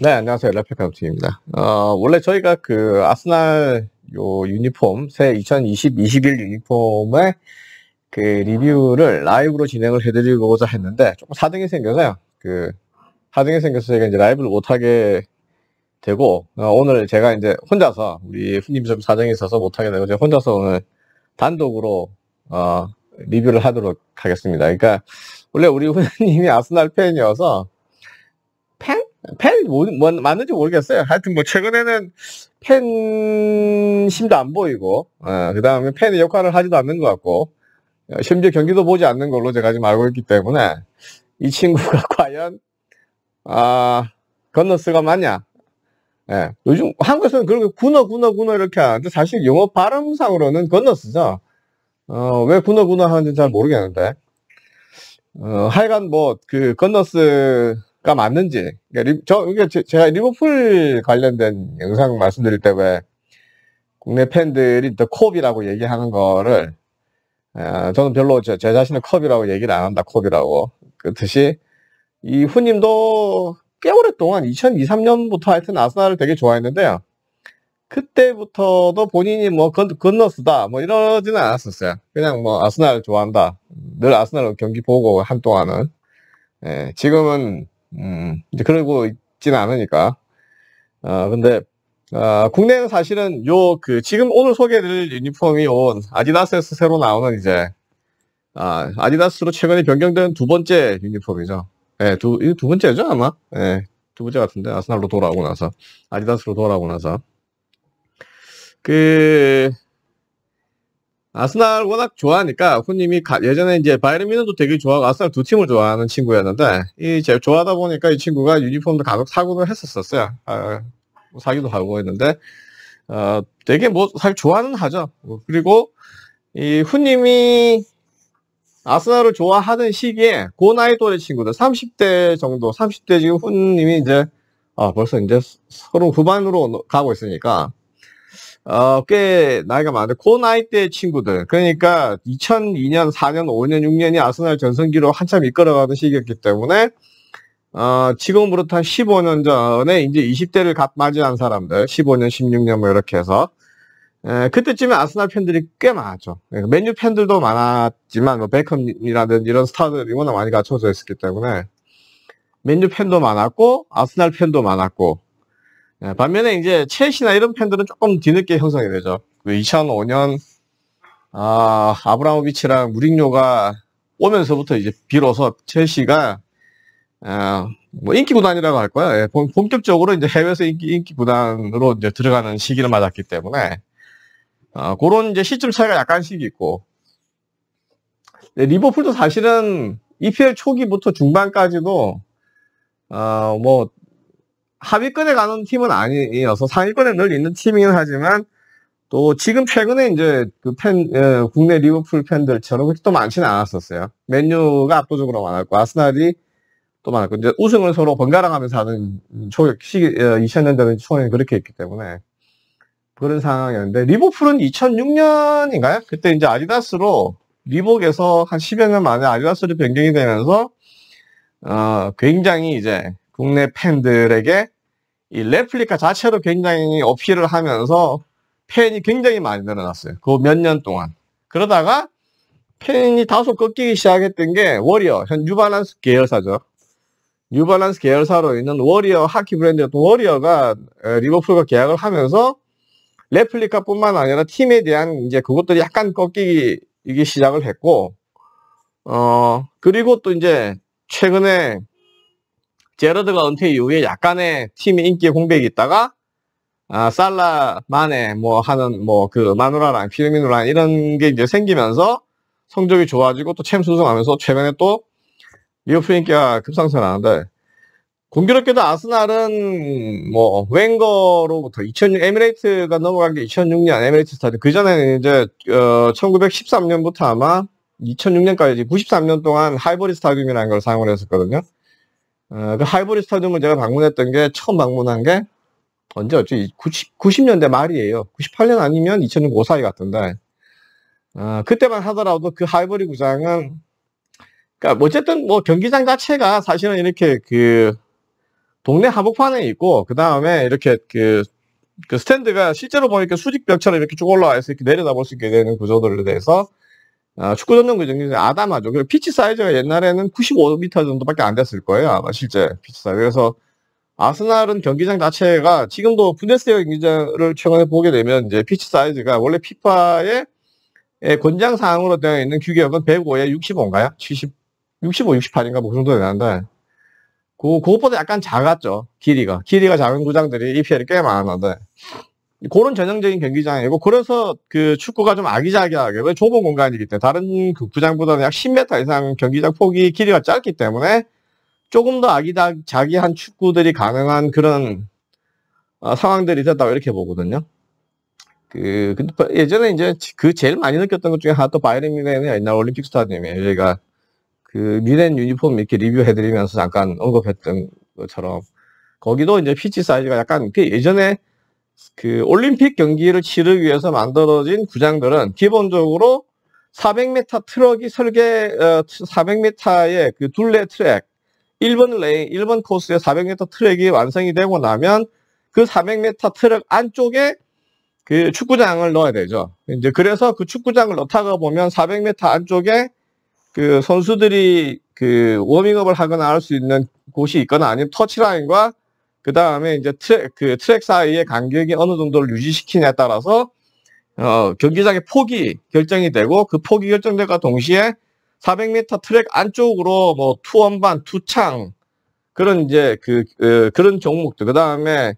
네, 안녕하세요. 랩팩 감투입니다. 어, 원래 저희가 그 아스날 요 유니폼, 새 2020-21 유니폼의 그 리뷰를 라이브로 진행을 해드리고자 했는데, 조금 사정이 생겨서요. 그, 사정이 생겨서 제가 이제 라이브를 못하게 되고, 어, 오늘 제가 이제 혼자서, 우리 후님 좀 사정이 있어서 못하게 되고, 제가 혼자서 오늘 단독으로, 어, 리뷰를 하도록 하겠습니다. 그러니까, 원래 우리 후님이 아스날 팬이어서, 팬? 팬, 뭐, 뭐, 맞는지 모르겠어요. 하여튼 뭐, 최근에는 팬심도 안 보이고, 어, 그 다음에 팬의 역할을 하지도 않는 것 같고, 어, 심지어 경기도 보지 않는 걸로 제가 지금 알고 있기 때문에, 이 친구가 과연, 아, 건너스가 맞냐? 예. 요즘 한국에서는 그렇게 군어, 군어, 군어 이렇게 하는데, 사실 영어 발음상으로는 건너스죠. 어, 왜 군어, 군어 하는지 잘 모르겠는데. 어, 하여간 뭐, 그, 건너스, 가 맞는지. 그러니까 저, 그러 제가 리버풀 관련된 영상 말씀드릴 때 왜 국내 팬들이 더 컵이라고 얘기하는 거를 어, 저는 별로 제, 제 자신을 컵이라고 얘기를 안 한다, 컵이라고. 그듯이 이 후님도 꽤 오랫동안 2002, 3년부터 하여튼 아스날을 되게 좋아했는데요. 그때부터도 본인이 뭐 건, 건너쓰다 뭐 이러지는 않았었어요. 그냥 뭐 아스날 을 좋아한다. 늘 아스날 경기 보고 한동안은. 예, 지금은 음, 이제 그러고 있지는 않으니까. 아, 근데, 아, 어, 국내는 사실은 요, 그, 지금 오늘 소개해드릴 유니폼이 온 아디다스에서 새로 나오는 이제, 아, 아디다스로 최근에 변경된 두 번째 유니폼이죠. 예, 두, 두 번째죠, 아마? 예, 두 번째 같은데, 아스날로 돌아오고 나서. 아디다스로 돌아오고 나서. 그, 아스날 워낙 좋아하니까 후님이 가, 예전에 이제 바이에른 뮌도 되게 좋아하고 아스날 두 팀을 좋아하는 친구였는데 이제 좋아하다 보니까 이 친구가 유니폼도 가격 사고를 했었었어요. 아, 뭐 사기도 하고 했는데 어, 되게 뭐 사실 좋아는 하죠. 뭐 그리고 이 후님이 아스날을 좋아하는 시기에 고 나이 또래 친구들 30대 정도 30대 지금 후님이 이제 아, 벌써 이제 서른 후반으로 가고 있으니까 어, 꽤 나이가 많은데 그 나이 때 친구들 그러니까 2002년, 4년, 5년, 6년이 아스날 전성기로 한참 이끌어가던 시기였기 때문에 어, 지금으로부터 한 15년 전에 이제 20대를 갓 맞이한 사람들 15년, 16년 뭐 이렇게 해서 에, 그때쯤에 아스날 팬들이 꽤 많았죠. 예, 맨유 팬들도 많았지만 뭐 베컴이라든 이런 스타들이 워낙 많이 갖춰져 있었기 때문에 맨유 팬도 많았고 아스날 팬도 많았고 예, 반면에 이제 첼시나 이런 팬들은 조금 뒤늦게 형성이 되죠. 2005년 그 아, 아브라모비치랑 무링료가 오면서부터 이제 비로소 첼시가 아, 뭐 인기 구단이라고 할 거야. 예, 본격적으로 이제 해외에서 인기, 인기 구단으로 이제 들어가는 시기를 맞았기 때문에 아, 그런 이제 시점 차이가 약간씩 있고 네, 리버풀도 사실은 EPL 초기부터 중반까지도 어, 뭐 하위권에 가는 팀은 아니어서 상위권에 늘 있는 팀이긴 하지만 또 지금 최근에 이제 그 팬, 예, 국내 리버풀 팬들처럼 그렇게 또 많지는 않았었어요. 맨유가 압도적으로 많았고 아스날이 또 많았고 이제 우승을 서로 번갈아 가면서 하는 초 시기 2000년대는 예, 초에 그렇게 했기 때문에 그런 상황이었는데 리버풀은 2006년인가요? 그때 이제 아디다스로 리복에서 한 10여 년 만에 아디다스로 변경이 되면서 어, 굉장히 이제 국내 팬들에게 이 레플리카 자체도 굉장히 어필을 하면서 팬이 굉장히 많이 늘어났어요. 그 몇 년 동안. 그러다가 팬이 다소 꺾이기 시작했던 게 워리어, 현 뉴발란스 계열사죠. 뉴발란스 계열사로 있는 워리어 하키 브랜드였던 워리어가 리버풀과 계약을 하면서 레플리카뿐만 아니라 팀에 대한 이제 그것들이 약간 꺾이기 시작을 했고 어 그리고 또 이제 최근에 제러드가 은퇴 이후에 약간의 팀의 인기 공백이 있다가 아, 살라만에 뭐 하는 뭐 그 마누라랑 피르미누랑 이런 게 이제 생기면서 성적이 좋아지고 또 챔스 우승하면서 최근에 또 리오프 인기가 급상승하는데 공교롭게도 아스날은 뭐 웬거로부터 2006 에미레이트가 넘어간 게 2006년 에미레이트 스타트 그 전에는 이제 어, 1913년부터 아마 2006년까지 93년 동안 하이버리 스타디움이라는 걸 사용을 했었거든요. 어, 그 하이브리 스타디움을 제가 방문했던 게 처음 방문한 게 언제였지? 90, 90년대 말이에요. 98년 아니면 2000년 고 그 사이 같은데 어, 그때만 하더라도 그 하이브리 구장은 그러니까 뭐 어쨌든 뭐 경기장 자체가 사실은 이렇게 그 동네 하복판에 있고 그 다음에 이렇게 그, 그 스탠드가 실제로 보니까 수직벽처럼 이렇게 쭉 올라와 있어 이렇게 내려다볼 수 있게 되는 구조들에 대해서 아, 축구 전용구 정도 아담하죠. 그리고 피치 사이즈가 옛날에는 95m 정도밖에 안 됐을 거예요. 아마 실제 피치 사이즈. 그래서 아스날은 경기장 자체가 지금도 분데스웨어 경기장을 최근에 보게 되면 이제 피치 사이즈가 원래 피파의 권장 사항으로 되어 있는 규격은 105에 65인가요? 70, 65, 68인가 뭐그 정도 되는데 그, 그것보다 약간 작았죠. 길이가. 길이가 작은 구장들이 EPL이 꽤 많았는데. 그런 전형적인 경기장이고 그래서 그 축구가 좀 아기자기하게 왜 좁은 공간이기 때문에 다른 그 구장보다는 약 10m 이상 경기장 폭이 길이가 짧기 때문에 조금 더 아기자기한 축구들이 가능한 그런 어, 상황들이 있었다고 이렇게 보거든요. 그 예전에 이제 그 제일 많이 느꼈던 것 중에 하나 또 바이에른 미네의 옛날 올림픽 스타디움이에요. 저희가 그 미넨 유니폼 이렇게 리뷰해드리면서 잠깐 언급했던 것처럼 거기도 이제 피치 사이즈가 약간 그 예전에 그 올림픽 경기를 치르기 위해서 만들어진 구장들은 기본적으로 400m 트럭이 설계 어, 400m의 그 둘레 트랙 1번 레인 1번 코스에 400m 트랙이 완성이 되고 나면 그 400m 트랙 안쪽에 그 축구장을 넣어야 되죠. 이제 그래서 그 축구장을 넣다가 보면 400m 안쪽에 그 선수들이 그 워밍업을 하거나 할 수 있는 곳이 있거나 아니면 터치라인과 그 다음에 이제 트랙, 그 트랙 사이의 간격이 어느 정도를 유지시키냐에 따라서 어, 경기장의 폭이 결정이 되고 그 폭이 결정될과 동시에 400m 트랙 안쪽으로 뭐 투원반, 투창 그런 이제 그, 그 그런 종목들 그 다음에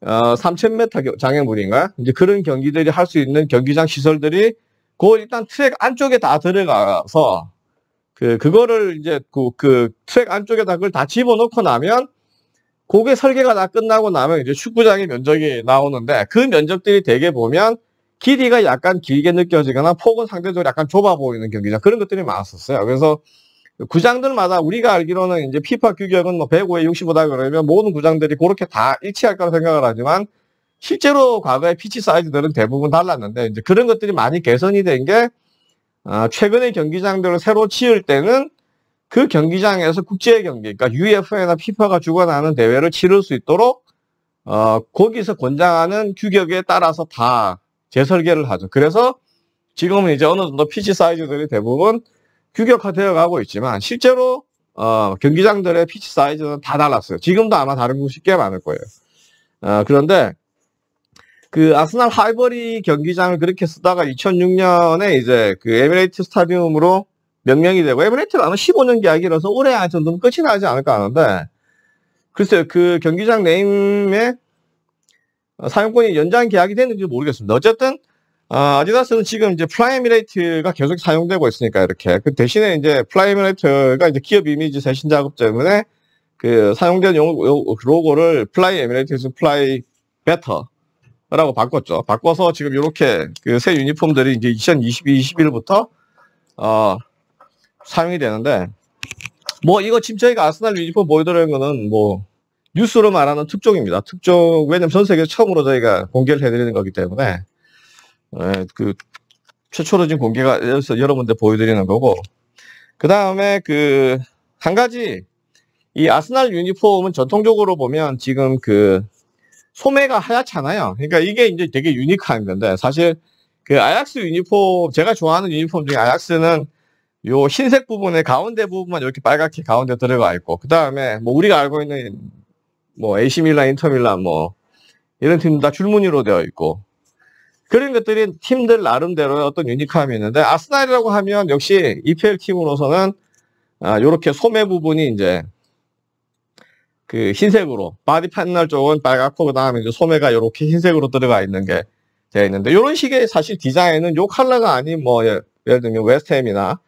어, 3000m 장애물인가 이제 그런 경기들이 할 수 있는 경기장 시설들이 그 일단 트랙 안쪽에 다 들어가서 그 그거를 이제 그, 그 트랙 안쪽에다 그걸 다 집어넣고 나면 그게 설계가 다 끝나고 나면 이제 축구장의 면적이 나오는데 그 면적들이 되게 보면 길이가 약간 길게 느껴지거나 폭은 상대적으로 약간 좁아 보이는 경기장 그런 것들이 많았었어요. 그래서 구장들마다 우리가 알기로는 이제 피파 규격은 뭐 105에 65다 그러면 모든 구장들이 그렇게 다 일치할 거라 생각을 하지만 실제로 과거의 피치 사이즈들은 대부분 달랐는데 이제 그런 것들이 많이 개선이 된게 아, 최근의 경기장들을 새로 지을 때는 그 경기장에서 국제 경기, 그러니까 UEFA나 FIFA가 주관하는 대회를 치를 수 있도록 어, 거기서 권장하는 규격에 따라서 다 재설계를 하죠. 그래서 지금은 이제 어느 정도 피치 사이즈들이 대부분 규격화되어 가고 있지만 실제로 어, 경기장들의 피치 사이즈는 다 달랐어요. 지금도 아마 다른 곳이 꽤 많을 거예요. 어, 그런데 그 아스날 하이버리 경기장을 그렇게 쓰다가 2006년에 이제 그 에미레이트 스타디움으로 몇명이 되고 에버레이트 나는 15년 계약이라서 올해 안 정도면 끝이 나지 않을까 하는데 글쎄요 그 경기장 네임의 사용권이 연장 계약이 됐는지 모르겠습니다. 어쨌든 아, 디다스는 지금 이제 플라이미레이트가 계속 사용되고 있으니까 이렇게 그 대신에 이제 플라이미레이트가 이제 기업 이미지 쇄신 작업 때문에 그 사용된 용, 로고를 플라이 에미레이트에서 플라이 베터라고 바꿨죠. 바꿔서 지금 이렇게 그 새 유니폼들이 이제 2022, 21부터 어, 사용이 되는데 뭐 이거 지금 저희가 아스날 유니폼 보여드리는 거는 뭐 뉴스로 말하는 특종입니다. 특종 왜냐면 전 세계에서 처음으로 저희가 공개를 해드리는 거기 때문에 예, 그 최초로 지금 공개가 돼서 여러분들 보여드리는 거고 그 다음에 그 한 가지 이 아스날 유니폼은 전통적으로 보면 지금 그 소매가 하얗잖아요. 그러니까 이게 이제 되게 유니크한 건데 사실 그 아약스 유니폼 제가 좋아하는 유니폼 중에 아약스는 요 흰색 부분에 가운데 부분만 이렇게 빨갛게 가운데 들어가 있고 그 다음에 뭐 우리가 알고 있는 뭐 AC 밀란, 인터 밀란 뭐 이런 팀들 다 줄무늬로 되어 있고 그런 것들이 팀들 나름대로 어떤 유니크함이 있는데 아스날이라고 하면 역시 EPL 팀으로서는 아, 요렇게 소매 부분이 이제 그 흰색으로 바디 패널 쪽은 빨갛고 그 다음에 이제 소매가 이렇게 흰색으로 들어가 있는 게 되어 있는데 이런 식의 사실 디자인은 요 컬러가 아닌 뭐 예, 예를 들면 웨스트햄이나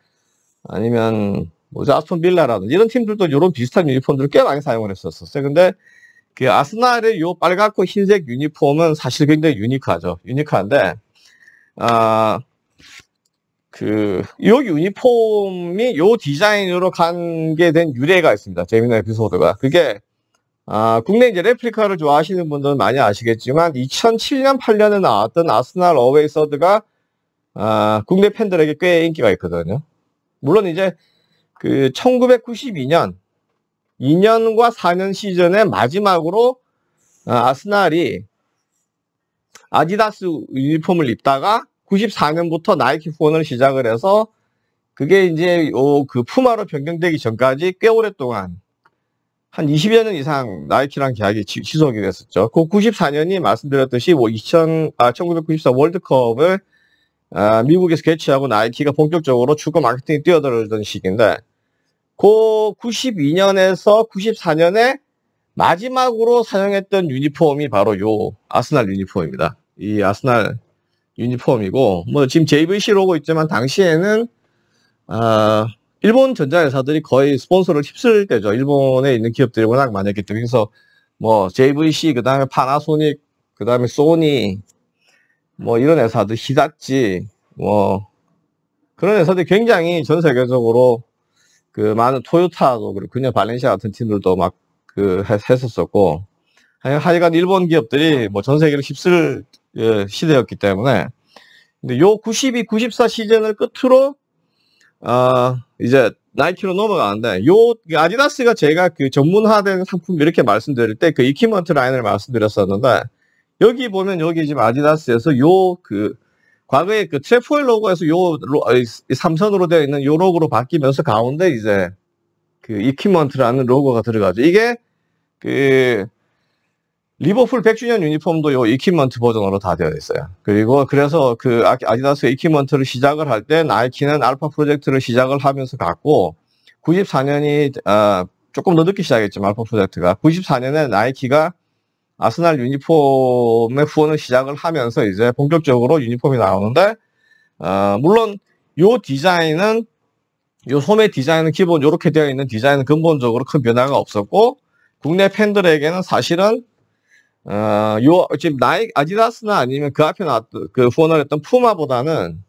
아니면 뭐죠 아스톤 빌라라든지 이런 팀들도 이런 비슷한 유니폼들을 꽤 많이 사용을 했었어요. 었 근데 그 아스날의 요 빨갛고 흰색 유니폼은 사실 굉장히 유니크하죠. 유니크한데 아 그, 요 유니폼이 요 디자인으로 간 게 된 유래가 있습니다. 재미난 에피소드가. 그게, 아, 국내 이제 레플리카를 좋아하시는 분들은 많이 아시겠지만, 2007년, 8년에 나왔던 아스날 어웨이 서드가, 아, 국내 팬들에게 꽤 인기가 있거든요. 물론 이제 그 1992년 2년과 4년 시즌의 마지막으로 아, 아스날이 아디다스 유니폼을 입다가 94년부터 나이키 후원을 시작을 해서 그게 이제 요그 푸마로 변경되기 전까지 꽤 오랫동안 한 20여 년 이상 나이키랑 계약이 지속이 됐었죠. 그 94년이 말씀드렸듯이 뭐 2000, 아, 1994 월드컵을 아, 미국에서 개최하고 IT가 본격적으로 축구 마케팅에 뛰어들던 었 시기인데 고 92년에서 94년에 마지막으로 사용했던 유니폼이 바로 요 아스날 유니폼입니다. 이 아스날 유니폼이고 뭐 지금 JVC 로고 있지만 당시에는 아, 일본 전자회사들이 거의 스폰서를 휩쓸 때죠. 일본에 있는 기업들이 워낙 많았기 때문에 그래서 뭐 JVC 그 다음에 파나소닉 그 다음에 소니 뭐 이런 회사들, 히다치, 뭐 그런 회사들이 굉장히 전 세계적으로 그 많은 토요타도 그리고 그냥 발렌시아 같은 팀들도 막 그 했었었고 하여간 일본 기업들이 뭐 전 세계를 휩쓸 예, 시대였기 때문에 근데 요 92, 94 시즌을 끝으로 아 이제 나이키로 넘어가는데 요 아디다스가 제가 그 전문화된 상품 이렇게 말씀드릴 때 그 이키먼트 라인을 말씀드렸었는데 여기 보면 여기 지금 아디다스에서 요 그 과거에 그 트레포일 로고에서 요 로, 아, 삼선으로 되어 있는 요 로고로 바뀌면서 가운데 이제 그 이퀴먼트라는 로고가 들어가죠. 이게 그 리버풀 100주년 유니폼도 요 이퀴먼트 버전으로 다 되어 있어요. 그리고 그래서 그 아, 아디다스 이퀴먼트를 시작을 할 때 나이키는 알파 프로젝트를 시작을 하면서 갔고 94년이 아, 조금 더 늦게 시작했지만 알파 프로젝트가 94년에 나이키가 아스날 유니폼의 후원을 시작을 하면서 이제 본격적으로 유니폼이 나오는데 어, 물론 요 디자인은 요 소매 디자인은 기본 이렇게 되어 있는 디자인은 근본적으로 큰 변화가 없었고 국내 팬들에게는 사실은 어, 요 지금 나이 아디다스나 아니면 그 앞에 나왔던 그 후원을 했던 푸마보다는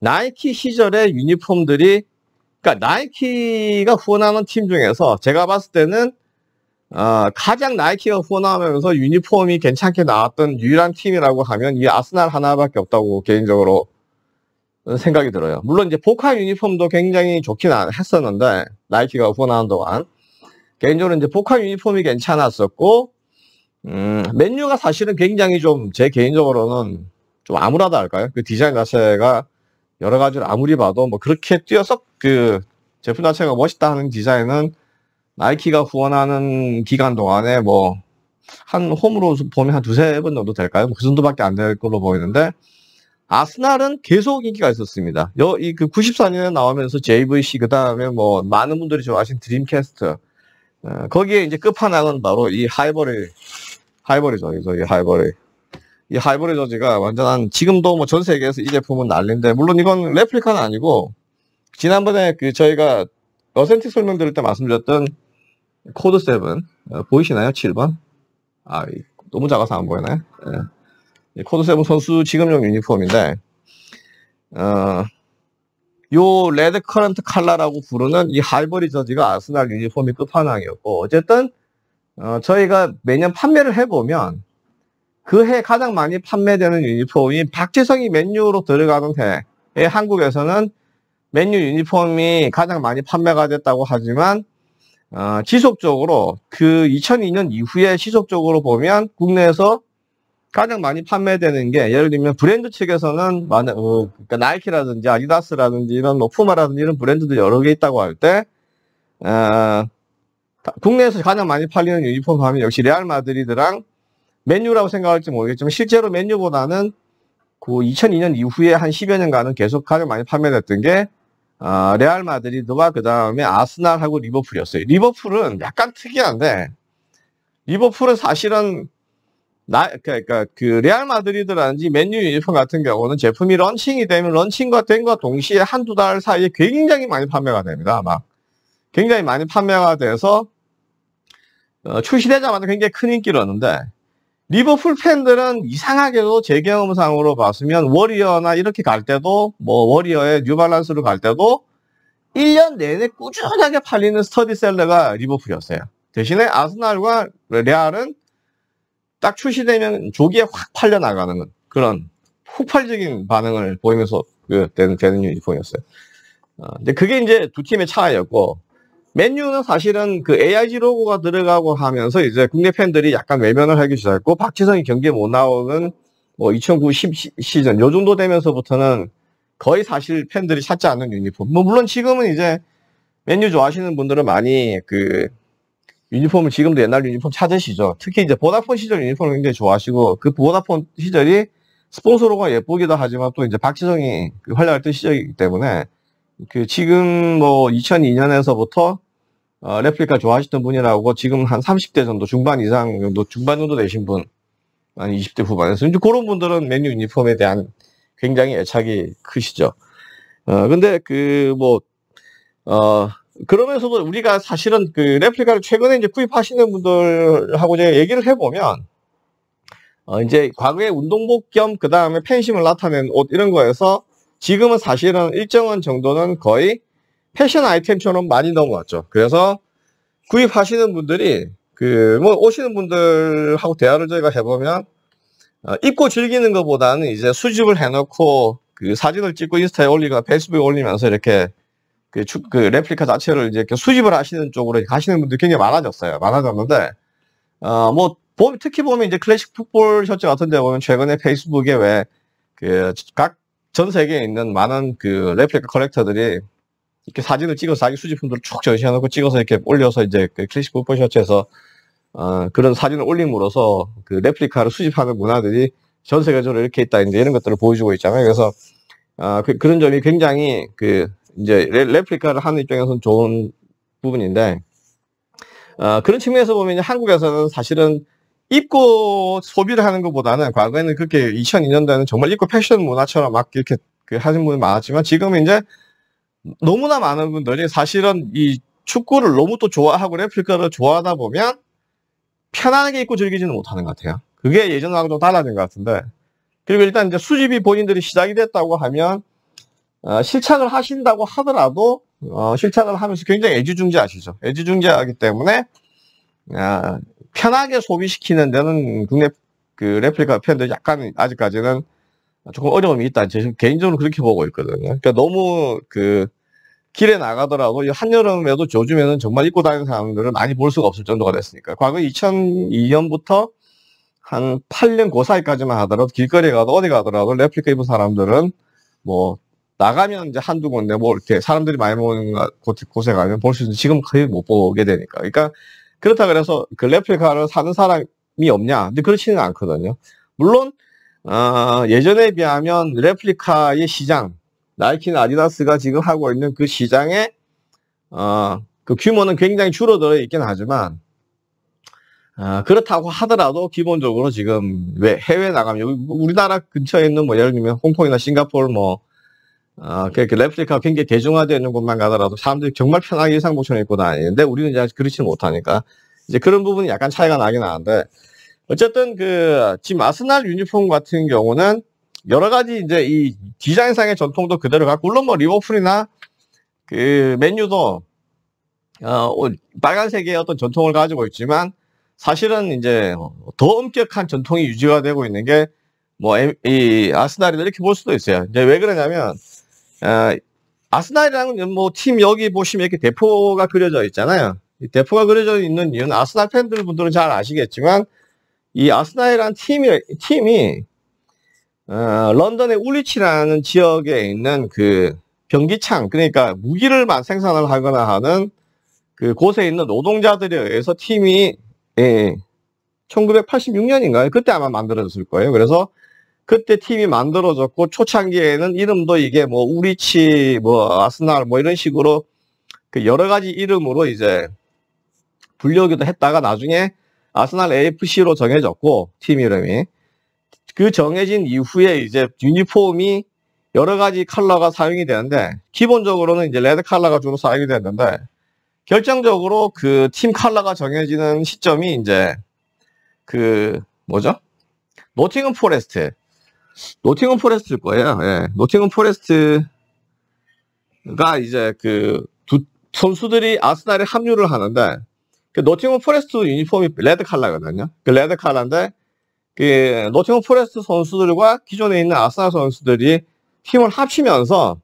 나이키 시절의 유니폼들이 그러니까 나이키가 후원하는 팀 중에서 제가 봤을 때는 아, 가장 나이키가 후원하면서 유니폼이 괜찮게 나왔던 유일한 팀이라고 하면 이 아스날 하나밖에 없다고 개인적으로 생각이 들어요. 물론 이제 보카 유니폼도 굉장히 좋긴 했었는데 나이키가 후원하는 동안 개인적으로 이제 포카 유니폼이 괜찮았었고 음, 맨유가 사실은 굉장히 좀 제 개인적으로는 좀 암울하다 할까요? 그 디자인 자체가 여러 가지로 아무리 봐도 뭐 그렇게 뛰어서 그 제품 자체가 멋있다 하는 디자인은 나이키가 후원하는 기간 동안에 뭐 한 홈으로 보면 한 두세 번 정도 될까요? 뭐 그 정도밖에 안 될 걸로 보이는데 아스날은 계속 인기가 있었습니다. 여이그 94년에 나오면서 JVC 그 다음에 뭐 많은 분들이 좋아하신 드림캐스트 어, 거기에 이제 끝판왕은 바로 이 하이버리 하이버리죠. 그래서 이 하이버리 이 하이버리 저지가 완전한 지금도 뭐 전 세계에서 이 제품은 난리인데 물론 이건 레플리카는 아니고 지난번에 그 저희가 어센틱 설명 드릴 때 말씀드렸던 코드 7 어, 보이시나요? 7번 아 너무 작아서 안 보이나요? 예. 코드 7 선수 지금용 유니폼인데 어, 요 레드 커런트 칼라라고 부르는 이 하이버리 저지가 아스날 유니폼이 끝판왕이었고 어쨌든 어, 저희가 매년 판매를 해보면 그 해 가장 많이 판매되는 유니폼이 박지성이 맨유로 들어가는 해에 한국에서는 맨유 유니폼이 가장 많이 판매가 됐다고 하지만 아, 지속적으로 그 2002년 이후에 지속적으로 보면 국내에서 가장 많이 판매되는 게 예를 들면 브랜드 측에서는 많은 어, 그러니까 나이키라든지 아디다스라든지 이런 뭐 푸마라든지 이런 브랜드들 여러 개 있다고 할때 어, 아, 국내에서 가장 많이 팔리는 유니폼 하면 역시 레알 마드리드랑 맨유라고 생각할지 모르겠지만 실제로 맨유보다는 그 2002년 이후에 한 10여 년간은 계속 가장 많이 판매됐던 게 아, 레알 마드리드와 그 다음에 아스날하고 리버풀이었어요. 리버풀은 약간 특이한데 리버풀은 사실은 나 그러니까, 그러니까 그 레알 마드리드라든지 맨유 유니폼 같은 경우는 제품이 런칭이 되면 런칭과 된과 동시에 한두 달 사이에 굉장히 많이 판매가 됩니다. 막 굉장히 많이 판매가 돼서 어, 출시되자마자 굉장히 큰 인기를 얻는데 리버풀 팬들은 이상하게도 제 경험상으로 봤으면 워리어나 이렇게 갈 때도 뭐워리어의 뉴발란스로 갈 때도 1년 내내 꾸준하게 팔리는 스터디셀러가 리버풀이었어요. 대신에 아스날과 레알은 딱 출시되면 조기에 확 팔려나가는 그런 폭발적인 반응을 보이면서 그 되는, 되는 유니폼이었어요. 어, 근데 그게 이제 두 팀의 차이였고 맨유는 사실은 그 AIG 로고가 들어가고 하면서 이제 국내 팬들이 약간 외면을 하기 시작했고 박지성이 경기에 못 나오는 뭐 2009, 10 시즌 요 정도 되면서부터는 거의 사실 팬들이 찾지 않는 유니폼. 뭐 물론 지금은 이제 맨유 좋아하시는 분들은 많이 그 유니폼을 지금도 옛날 유니폼 찾으시죠. 특히 이제 보다폰 시절 유니폼을 굉장히 좋아하시고 그 보다폰 시절이 스폰서로가 예쁘기도 하지만 또 이제 박지성이 그 활약했던 시절이기 때문에 그 지금 뭐 2002년에서부터 어, 레플리카 좋아하시던 분이라고 지금 한 30대 정도 중반 이상 정도 중반 정도 되신 분, 한 20대 후반에서 이제 그런 분들은 메뉴 유니폼에 대한 굉장히 애착이 크시죠. 어 근데 그 뭐 어 그러면서도 우리가 사실은 그 레플리카를 최근에 이제 구입하시는 분들하고 이제 얘기를 해보면 어 이제 과거에 운동복 겸 그 다음에 팬심을 나타낸 옷 이런 거에서 지금은 사실은 일정한 정도는 거의 패션 아이템처럼 많이 넘어왔죠. 그래서 구입하시는 분들이 그뭐 오시는 분들하고 대화를 저희가 해보면 어, 입고 즐기는 것보다는 이제 수집을 해놓고 그 사진을 찍고 인스타에 올리거나 페이스북에 올리면서 이렇게 그, 그 레플리카 자체를 이제 이렇게 수집을 하시는 쪽으로 가시는 분들 이 굉장히 많아졌어요. 많아졌는데 어뭐 특히 보면 이제 클래식 풋볼 셔츠 같은 데 보면 최근에 페이스북에 왜그각 전 세계에 있는 많은 그 레플리카 컬렉터들이 이렇게 사진을 찍어서 자기 수집품들을 쭉 전시해놓고 찍어서 이렇게 올려서 이제 그 클래식 포퍼셔츠에서 어, 그런 사진을 올림으로써 그 레플리카를 수집하는 문화들이 전 세계적으로 이렇게 있다 이제 이런 것들을 보여주고 있잖아요. 그래서 어, 그, 런 점이 굉장히 그 이제 레, 플리카를 하는 입장에서는 좋은 부분인데 어, 그런 측면에서 보면 한국에서는 사실은 입고 소비를 하는 것보다는 과거에는 그렇게 2002년대는 정말 입고 패션 문화처럼 막 이렇게 그 하는 분이 많았지만 지금은 이제 너무나 많은 분들이 사실은 이 축구를 너무 또 좋아하고 레플카를 좋아하다 보면 편안하게 입고 즐기지는 못하는 것 같아요. 그게 예전하고 좀 달라진 것 같은데. 그리고 일단 이제 수집이 본인들이 시작이 됐다고 하면 어, 실천을 하신다고 하더라도 어, 실천을 하면서 굉장히 애지중지하시죠. 애지중지하기 때문에 어, 편하게 소비시키는 데는 국내 그 레플리카 팬들 약간 아직까지는 조금 어려움이 있다. 제 개인적으로 그렇게 보고 있거든요. 그러니까 너무 그 길에 나가더라도 한여름에도 요즘에는 정말 입고 다니는 사람들은 많이 볼 수가 없을 정도가 됐으니까. 과거 2002년부터 한 8년 고그 사이까지만 하더라도 길거리 에 가도 어디 가더라도 레플리카 입은 사람들은 뭐 나가면 이제 한두 군데 뭐 이렇게 사람들이 많이 모이는 곳에 가면 볼 수 있는 데 지금 거의 못 보게 되니까. 그러니까 그렇다 그래서 그레플카를 사는 사람이 없냐? 근데 그렇지는 않거든요. 물론 어, 예전에 비하면 레플리카의 시장, 나이키나 아디다스가 지금 하고 있는 그 시장의 어, 그 규모는 굉장히 줄어들어 있긴 하지만 어, 그렇다고 하더라도 기본적으로 지금 왜 해외 나가면 우리나라 근처에 있는 뭐 예를 들면 홍콩이나 싱가포르 뭐 아, 그러니까 레플리카가 그 굉장히 대중화되는 어있 곳만 가더라도 사람들이 정말 편하게 일상 보충을 입고 다니는데 우리는 이제 그렇지 못하니까 이제 그런 부분이 약간 차이가 나긴 하는데 어쨌든 그 지금 아스날 유니폼 같은 경우는 여러 가지 이제 이 디자인상의 전통도 그대로 갖고 물론 뭐 리버풀이나 그 맨유도 어, 빨간색의 어떤 전통을 가지고 있지만 사실은 이제 더 엄격한 전통이 유지가 되고 있는 게 뭐 이 아스날이다 이렇게 볼 수도 있어요. 이제 왜 그러냐면 어, 아, 스날이라는뭐팀 여기 보시면 이렇게 대포가 그려져 있잖아요. 대포가 그려져 있는 이유는 아스날 팬들 분들은 잘 아시겠지만 이 아스날이라는 팀이 팀이 어, 런던의 울리치라는 지역에 있는 그 병기창 그러니까 무기를 만 생산을 하거나 하는 그 곳에 있는 노동자들에 의해서 팀이 예, 1986년인가요? 그때 아마 만들어졌을 거예요. 그래서 그때 팀이 만들어졌고 초창기에는 이름도 이게 뭐 우리치 뭐 아스날 뭐 이런 식으로 그 여러 가지 이름으로 이제 불려오기도 했다가 나중에 아스날 AFC로 정해졌고 팀 이름이 그 정해진 이후에 이제 유니폼이 여러 가지 컬러가 사용이 되는데 기본적으로는 이제 레드 컬러가 주로 사용이 되는데 결정적으로 그 팀 컬러가 정해지는 시점이 이제 그 뭐죠? 노팅은 포레스트 노팅엄 포레스트일 거예요. 예. 노팅엄 포레스트가 이제 그 두, 선수들이 아스날에 합류를 하는데 그 노팅엄 포레스트 유니폼이 레드 칼라거든요. 그 레드 칼라인데 그 노팅엄 포레스트 선수들과 기존에 있는 아스날 선수들이 팀을 합치면서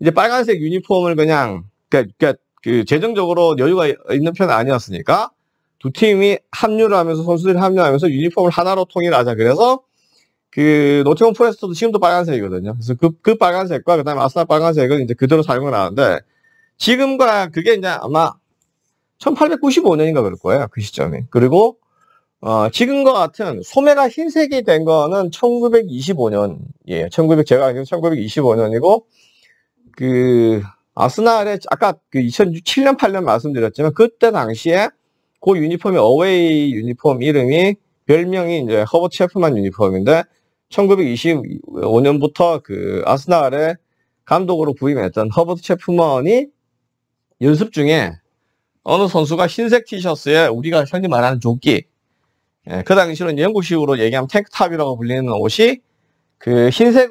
이제 빨간색 유니폼을 그냥 그그그 그러니까 그러니까 재정적으로 여유가 있는 편은 아니었으니까 두 팀이 합류를 하면서 선수들이 합류하면서 유니폼을 하나로 통일하자 그래서 그 노팅엄 포레스트도 지금도 빨간색이거든요. 그래서 그, 그 빨간색과 그다음에 아스날 빨간색은 이제 그대로 사용을 하는데 지금과 그게 이제 아마 1895년인가 그럴 거예요. 그시점에 그리고 어, 지금과 같은 소매가 흰색이 된 거는 1925년이에요. 1900 제가 알기로 1925년이고 그 아스날의 아까 그 2007년 8년 말씀드렸지만 그때 당시에 그 유니폼이 어웨이 유니폼 이름이 별명이 이제 허버 체프만 유니폼인데 1925년부터 그 아스날의 감독으로 부임했던 허버트 체프먼이 연습 중에 어느 선수가 흰색 티셔츠에 우리가 현재 말하는 조끼, 예, 그 당시로는 영국식으로 얘기하면 탱크탑이라고 불리는 옷이 그 흰색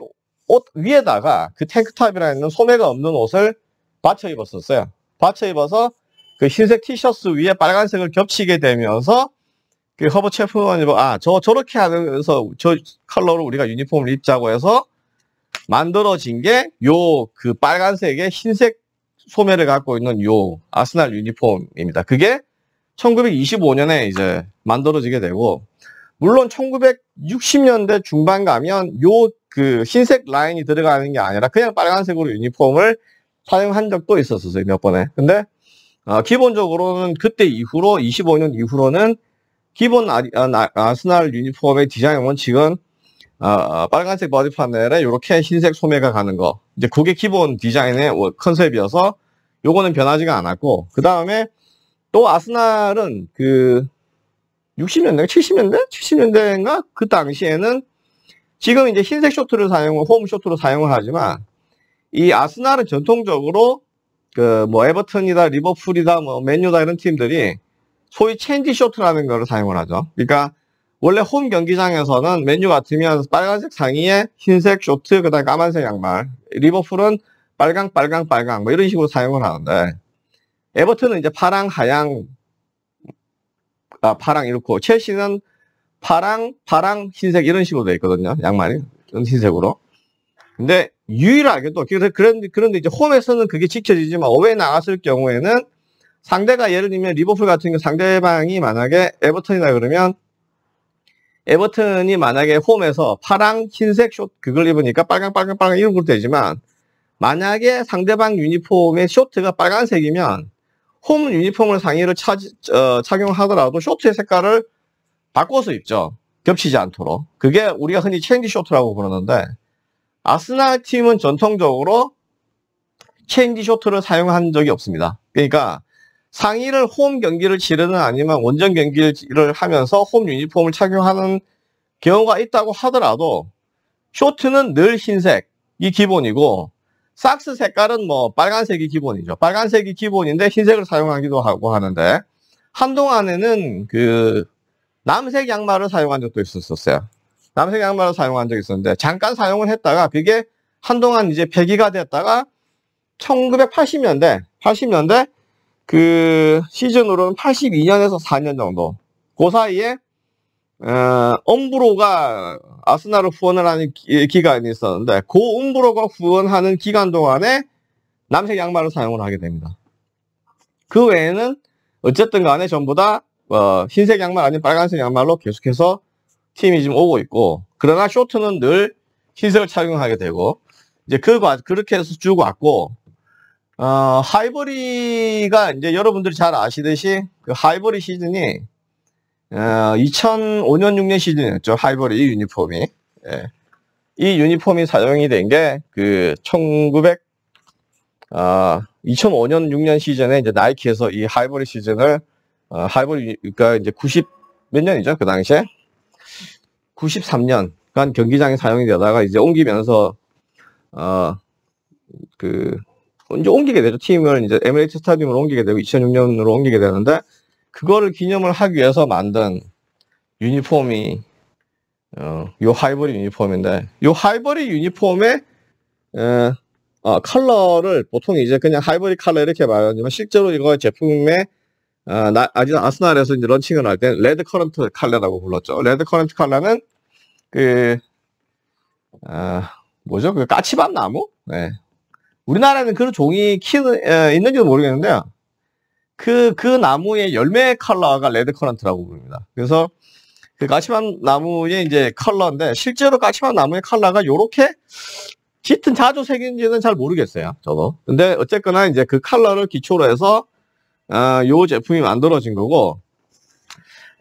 옷 위에다가 그 탱크탑이라는 소매가 없는 옷을 받쳐 입었었어요. 받쳐 입어서 그 흰색 티셔츠 위에 빨간색을 겹치게 되면서 그 허버 체프먼이 뭐, 아, 저, 저렇게 하면서 저 컬러로 우리가 유니폼을 입자고 해서 만들어진 게 요 그 빨간색의 흰색 소매를 갖고 있는 요 아스날 유니폼입니다. 그게 1925년에 이제 만들어지게 되고, 물론 1960년대 중반 가면 요 그 흰색 라인이 들어가는 게 아니라 그냥 빨간색으로 유니폼을 사용한 적도 있었어요, 몇 번에. 근데, 어, 기본적으로는 그때 이후로, 25년 이후로는 기본 아, 아 스날 유니폼의 디자인 은 지금 어, 어 빨간색 바디 판넬에 이렇게 흰색 소매가 가는 거 이제 그게 기본 디자인의 컨셉이어서 요거는 변하지가 않았고 그 다음에 또 아스날은 그 60년대, 70년대, 70년대인가 그 당시에는 지금 이제 흰색 쇼트를 사용을 홈 쇼트로 사용을 하지만 이 아스날은 전통적으로 그 뭐 에버튼이다 리버풀이다 뭐 맨유다 이런 팀들이 소위 체인지 쇼트라는 거를 사용을 하죠. 그러니까 원래 홈 경기장에서는 메뉴 같으면 빨간색 상의에 흰색 쇼트, 그다음 까만색 양말. 리버풀은 빨강, 빨강, 빨강 뭐 이런 식으로 사용을 하는데 에버튼은 이제 파랑, 하양, 아, 파랑 이렇고 첼시는 파랑, 파랑, 흰색 이런 식으로 되어 있거든요. 양말이 이런 흰색으로. 근데 유일하게도 그런데 그런데 이제 홈에서는 그게 지켜지지만 어웨이 나갔을 경우에는 상대가 예를 들면 리버풀 같은 경우 상대방이 만약에 에버튼이다 그러면 에버튼이 만약에 홈에서 파랑, 흰색 숏 그걸 입으니까 빨강, 빨강, 빨강 이런 것도 되지만 만약에 상대방 유니폼의 쇼트가 빨간색이면 홈 유니폼을 상의를 차 어, 착용하더라도 쇼트의 색깔을 바꿔서 입죠. 겹치지 않도록. 그게 우리가 흔히 체인지 쇼트라고 부르는데 아스날 팀은 전통적으로 체인지 쇼트를 사용한 적이 없습니다. 그러니까 상의를 홈 경기를 치르든 아니면 원정 경기를 하면서 홈 유니폼을 착용하는 경우가 있다고 하더라도 쇼트는 늘 흰색이 기본이고 삭스 색깔은 뭐 빨간색이 기본이죠. 빨간색이 기본인데 흰색을 사용하기도 하고 하는데 한동안에는 그 남색 양말을 사용한 적도 있었어요. 남색 양말을 사용한 적이 있었는데 잠깐 사용을 했다가 그게 한동안 이제 폐기가 됐다가 1980년대, 80년대 그 시즌으로는 82년에서 4년 정도. 그 사이에 어, 엄브로가 아스날을 후원하는 을 기간이 있었는데 그 엄브로가 후원하는 기간 동안에 남색 양말을 사용을 하게 됩니다. 그 외에는 어쨌든 간에 전부 다 어, 흰색 양말 아니면 빨간색 양말로 계속해서 팀이 지금 오고 있고 그러나 쇼트는 늘 흰색을 착용하게 되고 이제 그 그렇게 해서 쭉 왔고 어, 하이버리가 이제 여러분들이 잘 아시듯이 그 하이버리 시즌이 어, 2005년 6년 시즌이었죠. 하이버리 유니폼이. 예. 이 유니폼이 사용이 된 게 그 1900, 어, 2005년 6년 시즌에 이제 나이키에서 이 하이버리 시즌을 어, 하이버리 그러니까 이제 90 몇 년이죠 그 당시에 93년간 그러니까 경기장에 사용이 되다가 이제 옮기면서 어그 이제 옮기게 되죠. 팀을 이제 에미레이트 스타디움으로 옮기게 되고 2006년으로 옮기게 되는데 그거를 기념을 하기 위해서 만든 유니폼이 어, 요 하이버리 유니폼인데 요 하이버리 유니폼의 어, 어, 컬러를 보통 이제 그냥 하이버리 컬러 이렇게 말하지만 실제로 이거 제품에 어, 아직 아스날에서 이제 런칭을 할 때 레드 커런트 칼라라고 불렀죠. 레드 커런트 칼라는그 아, 어, 뭐죠? 그 까치밤 나무? 네. 우리나라는 그런 종이 키는 있는지도 모르겠는데 그그 그 나무의 열매 컬러가 레드 커런트라고 부릅니다. 그래서 그 까치만 나무의 이제 컬러인데 실제로 까치만 나무의 컬러가 요렇게 짙은 자주색인지는 잘 모르겠어요. 저도. 근데 어쨌거나 이제 그 컬러를 기초로 해서 어, 요 제품이 만들어진 거고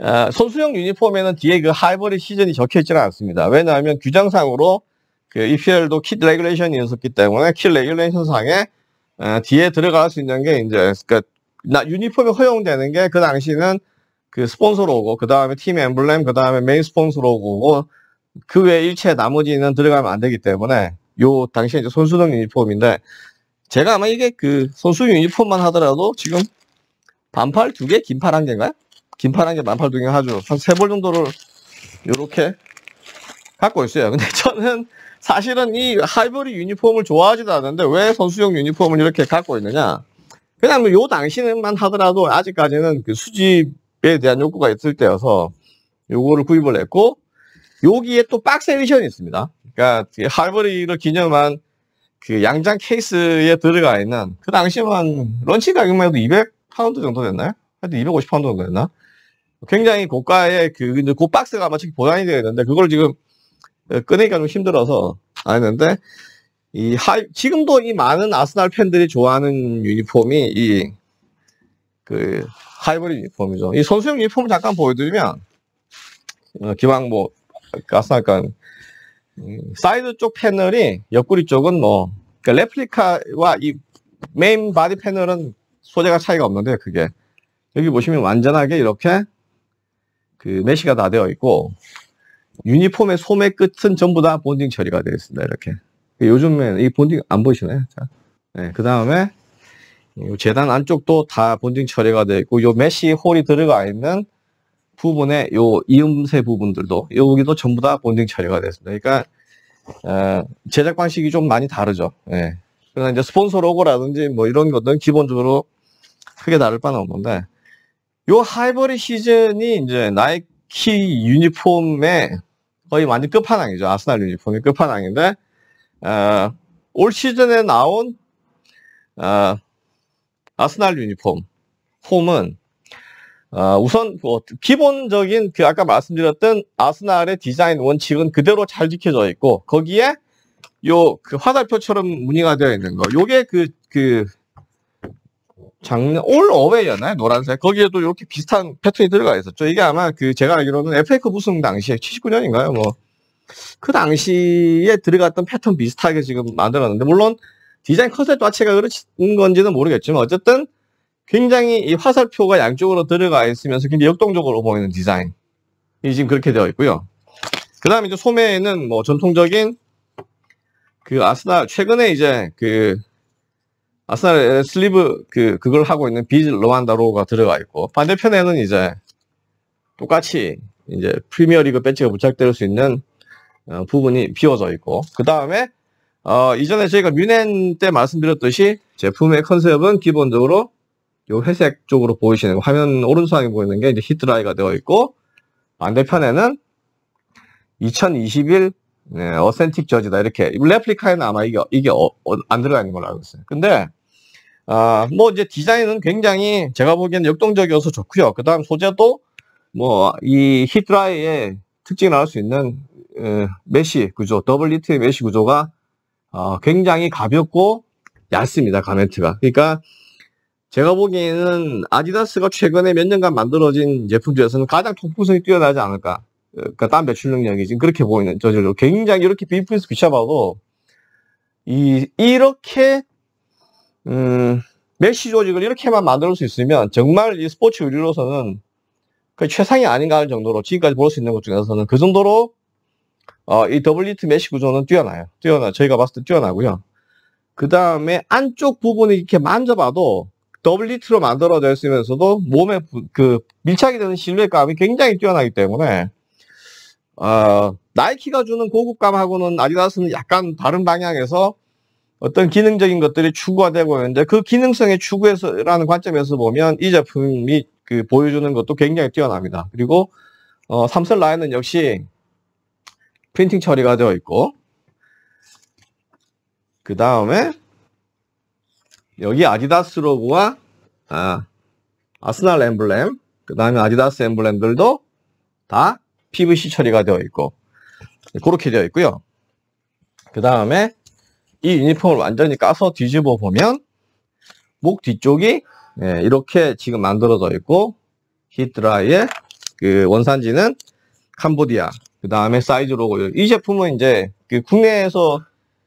어, 손수영 유니폼에는 뒤에 그하이브리 시즌이 적혀 있지는 않습니다. 왜냐하면 규정상으로 그 EPL도 키 레귤레이션이었었기 때문에 키 레귤레이션상에 어, 뒤에 들어갈 수 있는 게 이제 그니까 유니폼이 허용되는 게 그 당시는 그 스폰서로 고그 다음에 팀 엠블렘 그 다음에 메인 스폰서로 고고그 외 일체 나머지는 들어가면 안 되기 때문에 요 당시에 이제 선수용 유니폼인데 제가 아마 이게 그 선수 유니폼만 하더라도 지금 반팔 두 개, 긴팔 한 개인가요? 긴팔 한 개, 반팔 두 개 하죠. 한 세 벌 정도를 이렇게 갖고 있어요. 근데 저는 사실은 이하이브리 유니폼을 좋아하지도 않는데 왜 선수용 유니폼을 이렇게 갖고 있느냐. 그냥 뭐요당시만 하더라도 아직까지는 그 수집에 대한 욕구가 있을 때여서 요거를 구입을 했고 여기에 또 박스 에디션이 있습니다. 그러니까 그 하이브리를 기념한 그 양장 케이스에 들어가 있는 그 당시만 런치 가격만 해도 200파운드 정도 됐나요? 하여튼 250파운드 정도 됐나? 굉장히 고가의 그, 그 박스가 아마 보관이 되어 있는데 그걸 지금 끊내기가좀 어, 힘들어서 안 했는데 이 하, 지금도 이 많은 아스날 팬들이 좋아하는 유니폼이 이 그 하이브리드 유니폼이죠. 이 선수용 유니폼을 잠깐 보여드리면 어, 기왕 뭐 그 아스날간 음, 사이드 쪽 패널이 옆구리 쪽은 뭐 그러니까 레플리카와 이 메인 바디 패널은 소재가 차이가 없는데 그게 여기 보시면 완전하게 이렇게 그 메시가 다 되어 있고 유니폼의 소매 끝은 전부 다 본딩 처리가 되어 있습니다. 이렇게. 요즘엔 이 본딩 안 보이시나요? 자. 네, 그 다음에 재단 안쪽도 다 본딩 처리가 되어 있고 요메시 홀이 들어가 있는 부분에요 이음새 부분들도 여기도 전부 다 본딩 처리가 되 됐습니다. 그러니까 어, 제작 방식이 좀 많이 다르죠. 예. 그러나 이제 스폰서 로고라든지 뭐 이런 것들은 기본적으로 크게 다를 바는 없는데 요 하이버리 시즌이 이제 나이키 유니폼의 거의 완전 끝판왕이죠. 아스날 유니폼이 끝판왕인데 어, 올 시즌에 나온 어, 아스날 유니폼 폼은 어, 우선 뭐, 기본적인 그 아까 말씀드렸던 아스날의 디자인 원칙은 그대로 잘 지켜져 있고 거기에 요 그 화살표처럼 무늬가 되어 있는 거 요게 그그 그 작년 올 어웨이였나요? 노란색 거기에도 이렇게 비슷한 패턴이 들어가 있었죠. 이게 아마 그 제가 알기로는 FA컵 우승 당시에 79년인가요? 뭐 그 당시에 들어갔던 패턴 비슷하게 지금 만들었는데 물론 디자인 컨셉 자체가 그런 건지는 모르겠지만 어쨌든 굉장히 이 화살표가 양쪽으로 들어가 있으면서 굉장히 역동적으로 보이는 디자인이 지금 그렇게 되어 있고요. 그 다음에 이제 소매에는 뭐 전통적인 그 아스날 최근에 이제 그 아스날 슬리브 그 그걸 하고 있는 비즈 로안다로가 들어가 있고 반대편에는 이제 똑같이 이제 프리미어리그 배치가 부착될 수 있는 어, 부분이 비워져 있고 그 다음에 어, 이전에 저희가 뮌헨 때 말씀드렸듯이 제품의 컨셉은 기본적으로 요 회색 쪽으로 보이시는 화면 오른쪽에 보이는 게 이제 히트라이가 되어 있고 반대편에는 2021 네, 어센틱 저지다 이렇게 레플리카에는 아마 이게 이게 어, 어, 안 들어가 있는 걸로 알고 있어요. 근데 아, 뭐 이제 디자인은 굉장히 제가 보기엔 역동적이어서 좋고요. 그다음 소재도 뭐 이히트라이의 특징을 알수 있는 에, 어, 메쉬 구조, 더블 리트의 메쉬 구조가 어, 굉장히 가볍고 얇습니다. 가멘트가. 그러니까 제가 보기에는 아디다스가 최근에 몇 년간 만들어진 제품 중에서는 가장 통풍성이 뛰어나지 않을까. 어, 그러니까 땀 배출 능력이 지금 그렇게 보이는 저절로 굉장히 이렇게 비프에서 비춰봐도 이 이렇게 음, 메시 조직을 이렇게만 만들 수 있으면 정말 이 스포츠 의류로서는그 최상이 아닌가 할 정도로 지금까지 볼 수 있는 것 중에서는 그 정도로 어, 이 더블리트 메시 구조는 뛰어나요. 뛰어나 저희가 봤을 때 뛰어나고요. 그 다음에 안쪽 부분이 이렇게 만져봐도 더블리트로 만들어져 있으면서도 몸에 그 밀착이 되는 실루엣감이 굉장히 뛰어나기 때문에 어, 나이키가 주는 고급감하고는 아디다스는 약간 다른 방향에서 어떤 기능적인 것들이 추구가 되고 있는데 그 기능성의 추구에서라는 관점에서 보면 이 제품이 그 보여주는 것도 굉장히 뛰어납니다. 그리고 어, 삼셀 라인은 역시 프린팅 처리가 되어 있고 그 다음에 여기 아디다스 로고와 아, 아스날 엠블렘 그 다음에 아디다스 엠블렘들도 다 PVC 처리가 되어 있고 그렇게 되어 있고요. 그 다음에 이 유니폼을 완전히 까서 뒤집어 보면 목 뒤쪽이 예, 이렇게 지금 만들어져 있고 히트라이의 그 원산지는 캄보디아 그 다음에 사이즈 로고 이 제품은 이제 그 국내에서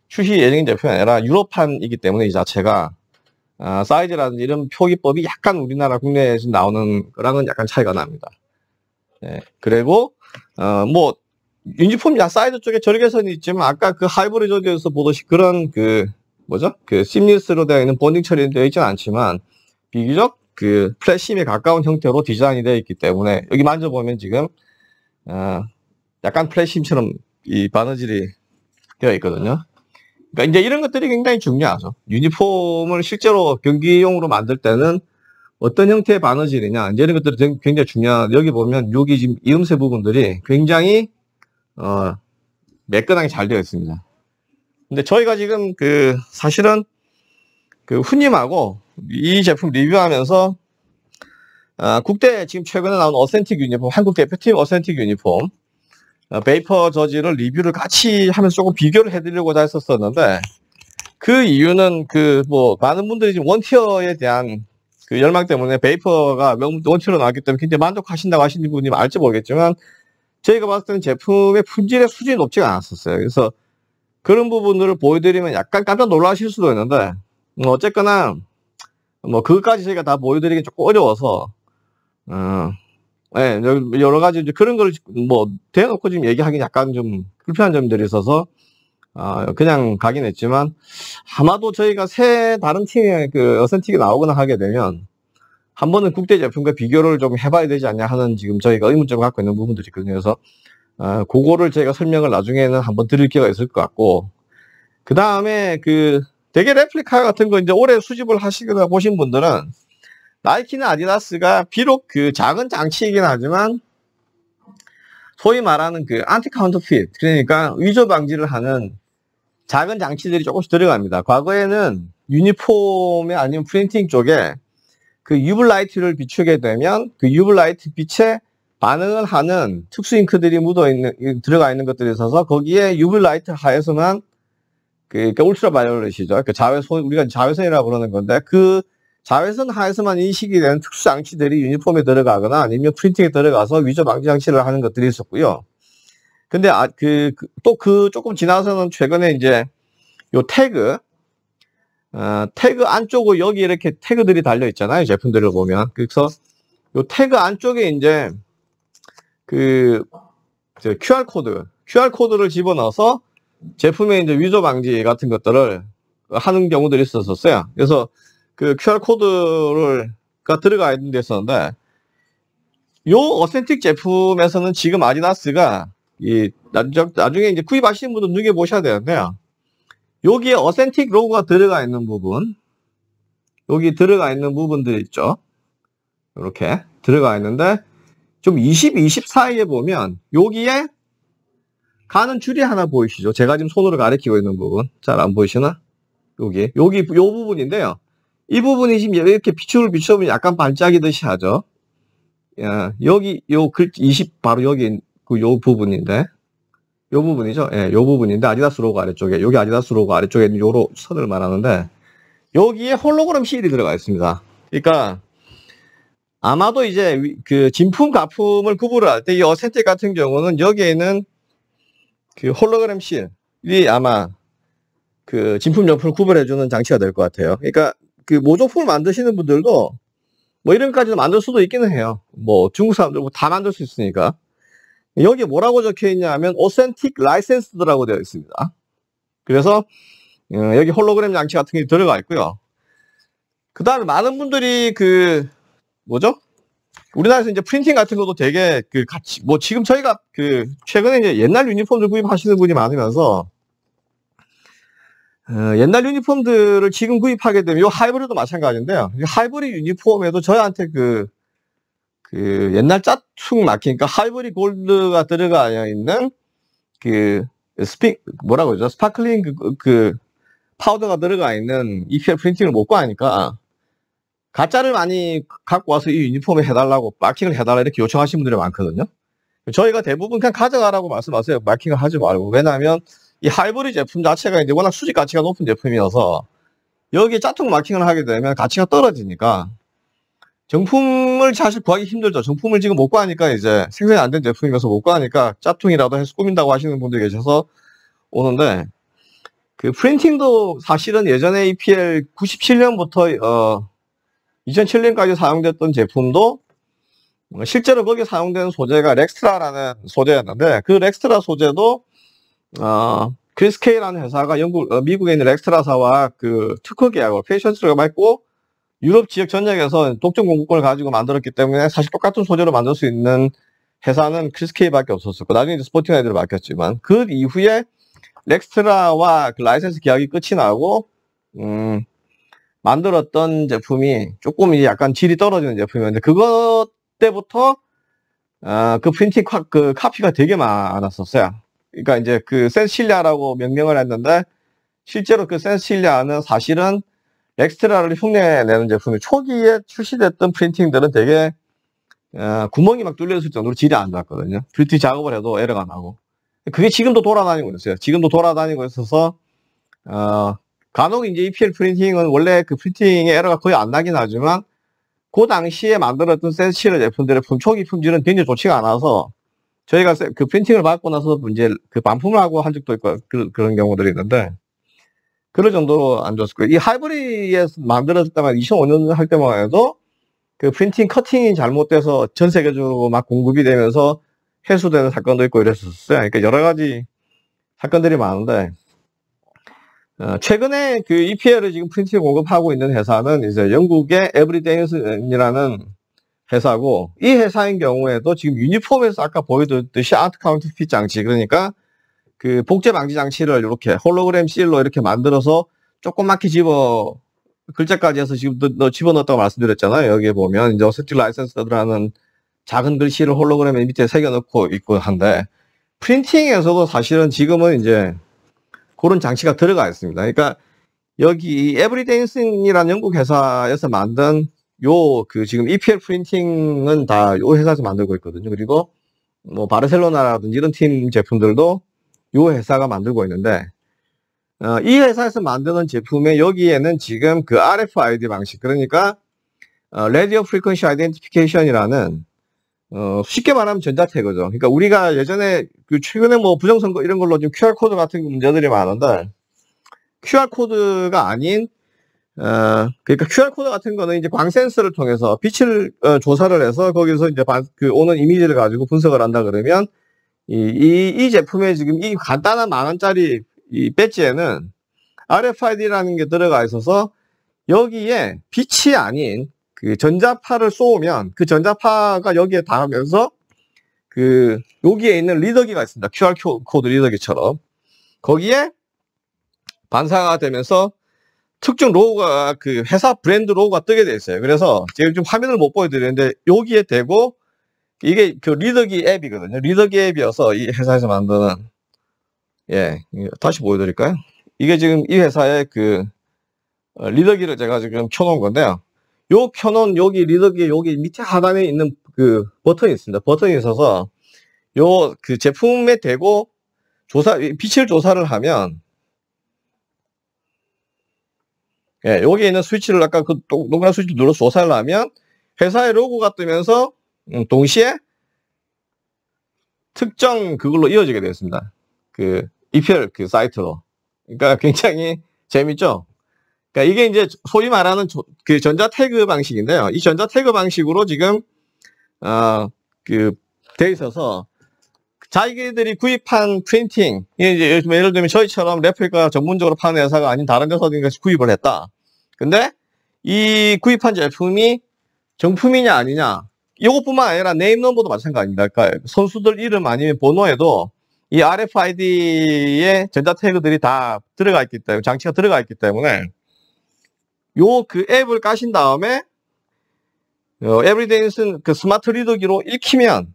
출시 예정인 제품이 아니라 유럽판이기 때문에 이 자체가 아, 사이즈라는 이런 표기법이 약간 우리나라 국내에서 나오는 거랑은 약간 차이가 납니다. 예, 그리고 어, 뭐 유니폼 야 사이드 쪽에 절개선이 있지만 아까 그하이브리드에서 보듯이 그런 그 뭐죠? 그 심리스로 되어 있는 본딩 처리되어 있지는 않지만 비교적 그 플래시에 가까운 형태로 디자인이 되어 있기 때문에 여기 만져보면 지금 어 약간 플래시처럼 이 바느질이 되어 있거든요. 그러니까 이제 이런 것들이 굉장히 중요하죠. 유니폼을 실제로 경기용으로 만들 때는 어떤 형태의 바느질이냐 이제 이런 것들이 굉장히 중요한 여기 보면 여기 지금 이음새 부분들이 굉장히 어, 매끈하게 잘 되어 있습니다. 근데 저희가 지금 그 사실은 그 훈님하고 이 제품 리뷰하면서 아, 국대 지금 최근에 나온 어센틱 유니폼 한국 대표팀 어센틱 유니폼 어, 베이퍼 저지를 리뷰를 같이 하면서 조금 비교를 해드리려고 했었었는데 그 이유는 그 뭐 많은 분들이 지금 원티어에 대한 그 열망 때문에 베이퍼가 원티어로 나왔기 때문에 굉장히 만족하신다고 하시는 분이 알지 모르겠지만 저희가 봤을 때는 제품의 품질의 수준이 높지가 않았었어요. 그래서 그런 부분들을 보여드리면 약간 깜짝 놀라실 수도 있는데 음, 어쨌거나 뭐 그것까지 저희가 다 보여드리기 조금 어려워서 어, 네, 여러 가지 그런 걸뭐 대놓고 지금 얘기하기 는 약간 좀 불편한 점들이 있어서 어, 그냥 가긴 했지만 아마도 저희가 새 다른 팀의 그 어센틱이 나오거나 하게 되면 한 번은 국대 제품과 비교를 좀 해봐야 되지 않냐 하는 지금 저희가 의문점을 갖고 있는 부분들이 있거든요. 그래서 어, 그거를 저희가 설명을 나중에는 한번 드릴 기회가 있을 것 같고 그 다음에 그 대개 레플리카 같은 거 이제 올해 수집을 하시거나 보신 분들은 나이키나 아디다스가 비록 그 작은 장치이긴 하지만 소위 말하는 그 안티 카운터핏 그러니까 위조 방지를 하는 작은 장치들이 조금씩 들어갑니다. 과거에는 유니폼에 아니면 프린팅 쪽에 그 UV 라이트를 비추게 되면 그 UV 라이트 빛에 반응을 하는 특수 잉크들이 묻어 있는 들어가 있는 것들이 있어서 거기에 UV 라이트 하에서만 그, 그 그러니까 울트라 바이올렛이죠. 그 자외선 우리가 자외선이라고 그러는 건데 그 자외선 하에서만 인식이 되는 특수 장치들이 유니폼에 들어가거나 아니면 프린팅에 들어가서 위조 방지 장치를 하는 것들이 있었고요. 근데 아, 그, 그 또 그 조금 지나서는 최근에 이제 요 태그 어, 태그 안쪽으로 여기 이렇게 태그들이 달려 있잖아요. 제품들을 보면. 그래서 요 태그 안쪽에 이제 그 QR 코드, QR 코드를 집어넣어서 제품의 이제 위조 방지 같은 것들을 하는 경우들이 있었어요. 그래서 그 QR 코드를가 들어가 있는 데 있었는데 요 어센틱 제품에서는 지금 아디다스가 이 나중, 나중에 이제 구입하시는 분들 눈여 보셔야 되는데요. 여기에 어센틱 로고가 들어가 있는 부분 여기 들어가 있는 부분들 있죠 이렇게 들어가 있는데 좀 20, 2 4에 보면 여기에 가는 줄이 하나 보이시죠? 제가 지금 손으로 가리키고 있는 부분 잘 안 보이시나? 여기 여기 요 부분인데요 이 부분이 지금 이렇게 비추을 비춰보면 약간 반짝이듯이 하죠 예, 여기 요글20 바로 여기 그요 부분인데 요 부분이죠. 예, 요 부분인데 아디다스 로고 아래쪽에 여기 아디다스 로고 아래쪽에 있는 요로 선을 말하는데 여기에 홀로그램 실이 들어가 있습니다. 그러니까 아마도 이제 그 진품 가품을 구분을 할때 이 어센틱 같은 경우는 여기에 있는 그 홀로그램 실이 아마 그 진품 용품을 구분해주는 장치가 될 것 같아요. 그러니까 그 모조품을 만드시는 분들도 뭐 이런까지도 것 만들 수도 있기는 해요. 뭐 중국 사람들 뭐다 만들 수 있으니까. 여기 뭐라고 적혀 있냐면 하 authentic l i c e n s e 라고 되어 있습니다. 그래서 어, 여기 홀로그램 장치 같은 게 들어가 있고요. 그 다음에 많은 분들이 그 뭐죠? 우리나라에서 이제 프린팅 같은 것도 되게 그 같이 뭐 지금 저희가 그 최근에 이제 옛날 유니폼들 구입하시는 분이 많으면서 어, 옛날 유니폼들을 지금 구입하게 되면 이 하이브리도 마찬가지인데요. 이 하이브리 유니폼에도 저희한테 그그 옛날 짜퉁 막히니까 하이브리 골드가 들어가 있는 그 스피 뭐라고 그러죠? 스파클링 그, 그, 그 파우더가 들어가 있는 EPL 프린팅을 못 구하니까 가짜를 많이 갖고 와서 이 유니폼에 해달라고 마킹을 해달라 이렇게 요청하시는 분들이 많거든요. 저희가 대부분 그냥 가져가라고 말씀하세요. 마킹을 하지 말고 왜냐하면 이 하이브리 제품 자체가 이제 워낙 수직 가치가 높은 제품이어서 여기에 짜퉁 마킹을 하게 되면 가치가 떨어지니까 정품을 사실 구하기 힘들죠. 정품을 지금 못 구하니까 이제 생산이 안 된 제품이면서 못 구하니까 짭퉁이라도 해서 꾸민다고 하시는 분들이 계셔서 오는데 그 프린팅도 사실은 예전에 EPL 97년부터 어 2007년까지 사용됐던 제품도 실제로 거기 에사용되는 소재가 렉스트라라는 소재였는데 그 렉스트라 소재도 어 크리스케이라는 회사가 영국 어, 미국에 있는 렉스트라사와 그 특허 계약으패션트를 맺고 유럽 지역 전역에서 독점 공급권을 가지고 만들었기 때문에 사실 똑같은 소재로 만들 수 있는 회사는 크리스케이밖에 없었었고 나중에 이제 스포티나이들로 바뀌었지만 그 이후에 렉스트라와 그 라이센스 계약이 끝이 나고 음, 만들었던 제품이 조금 이제 약간 질이 떨어지는 제품이었는데 그것 때부터 어, 그 프린팅 카, 그 카피가 되게 많았었어요. 그러니까 이제 그 센실리아라고 명명을 했는데 실제로 그 센실리아는 사실은 엑스트라를 흉내내는 제품이 초기에 출시됐던 프린팅들은 되게 어, 구멍이 막 뚫려있을 정도로 질이 안 좋았거든요. 뷰티 작업을 해도 에러가 나고. 그게 지금도 돌아다니고 있어요. 지금도 돌아다니고 있어서 어, 간혹 이제 EPL 프린팅은 원래 그 프린팅의 에러가 거의 안 나긴 하지만 그 당시에 만들었던 센시르 제품들의 품, 초기 품질은 굉장히 좋지가 않아서 저희가 그 프린팅을 받고 나서 이제 그 반품을 하고 한 적도 있고 그, 런 경우들이 있는데 그럴 정도로 안 좋았을 거예요. 이 하이브리에서 만들어질 때만 2005년 할 때만 해도 그 프린팅 커팅이 잘못돼서 전 세계적으로 막 공급이 되면서 해수되는 사건도 있고 이랬었어요. 그러니까 여러 가지 사건들이 많은데 어, 최근에 그 EPL을 지금 프린팅 공급하고 있는 회사는 이제 영국의 에브리데이슨이라는 회사고 이 회사인 경우에도 지금 유니폼에서 아까 보여드렸듯이 아트 카운트핏 장치 그러니까 그 복제 방지 장치를 이렇게 홀로그램 실로 이렇게 만들어서 조그맣게 집어 글자까지 해서 지금 너 집어넣었다고 말씀드렸잖아요. 여기에 보면 이제 어세틱 라이센스라는 작은 글씨를 홀로그램 에 밑에 새겨넣고 있고 한데 프린팅에서도 사실은 지금은 이제 그런 장치가 들어가 있습니다. 그러니까 여기 에브리데이슨이라는 영국 회사에서 만든 요 그 지금 EPL 프린팅은 다 요 회사에서 만들고 있거든요. 그리고 뭐 바르셀로나라든지 이런 팀 제품들도 이 회사가 만들고 있는데 어, 이 회사에서 만드는 제품에 여기에는 지금 그 RFID 방식 그러니까 어, Radio Frequency Identification이라는 어, 쉽게 말하면 전자태그죠. 그러니까 우리가 예전에 그 최근에 뭐 부정선거 이런 걸로 지금 QR 코드 같은 문제들이 많은데 QR 코드가 아닌 어, 그러니까 QR 코드 같은 거는 이제 광 센서를 통해서 빛을 어, 조사를 해서 거기서 이제 바, 그 오는 이미지를 가지고 분석을 한다 그러면 이, 이, 이 제품에 지금 이 간단한 만원짜리 이 배지에는 RFID라는 게 들어가 있어서 여기에 빛이 아닌 그 전자파를 쏘면 으그 전자파가 여기에 닿으면서 그 여기에 있는 리더기가 있습니다. QR 코드 리더기처럼 거기에 반사가 되면서 특정 로고가 그 회사 브랜드 로고가 뜨게 돼 있어요. 그래서 지금 좀 화면을 못 보여드리는데 여기에 대고 이게 그 리더기 앱이거든요. 리더기 앱이어서 이 회사에서 만드는 예 다시 보여드릴까요? 이게 지금 이 회사의 그 어, 리더기를 제가 지금 켜놓은 건데요. 요 켜놓은 여기 리더기 여기 밑에 하단에 있는 그 버튼이 있습니다. 버튼이 있어서 요 그 제품에 대고 조사 빛을 조사를 하면 예 여기 있는 스위치를 아까 그 동그란 스위치 눌러 조사를 하면 회사의 로고가 뜨면서 음, 동시에 특정 그걸로 이어지게 되었습니다. 그 e p 그 사이트로. 그러니까 굉장히 재밌죠. 그러니까 이게 이제 소위 말하는 그 전자 태그 방식인데요. 이 전자 태그 방식으로 지금 어그돼 있어서 자기들이 구입한 프린팅 이제 예를 들면 저희처럼 레플카 전문적으로 파는 회사가 아닌 다른 회사들이 구입을 했다. 근데 이 구입한 제품이 정품이냐 아니냐 이것뿐만 아니라 네임 넘버도 마찬가지입니다. 그러니까 선수들 이름 아니면 번호에도 이 r f i d 의 전자 태그들이 다 들어가 있기 때문에 장치가 들어가 있기 때문에 요 그 앱을 까신 다음에 어, 에브리데인슨 그 스마트 리더기로 읽히면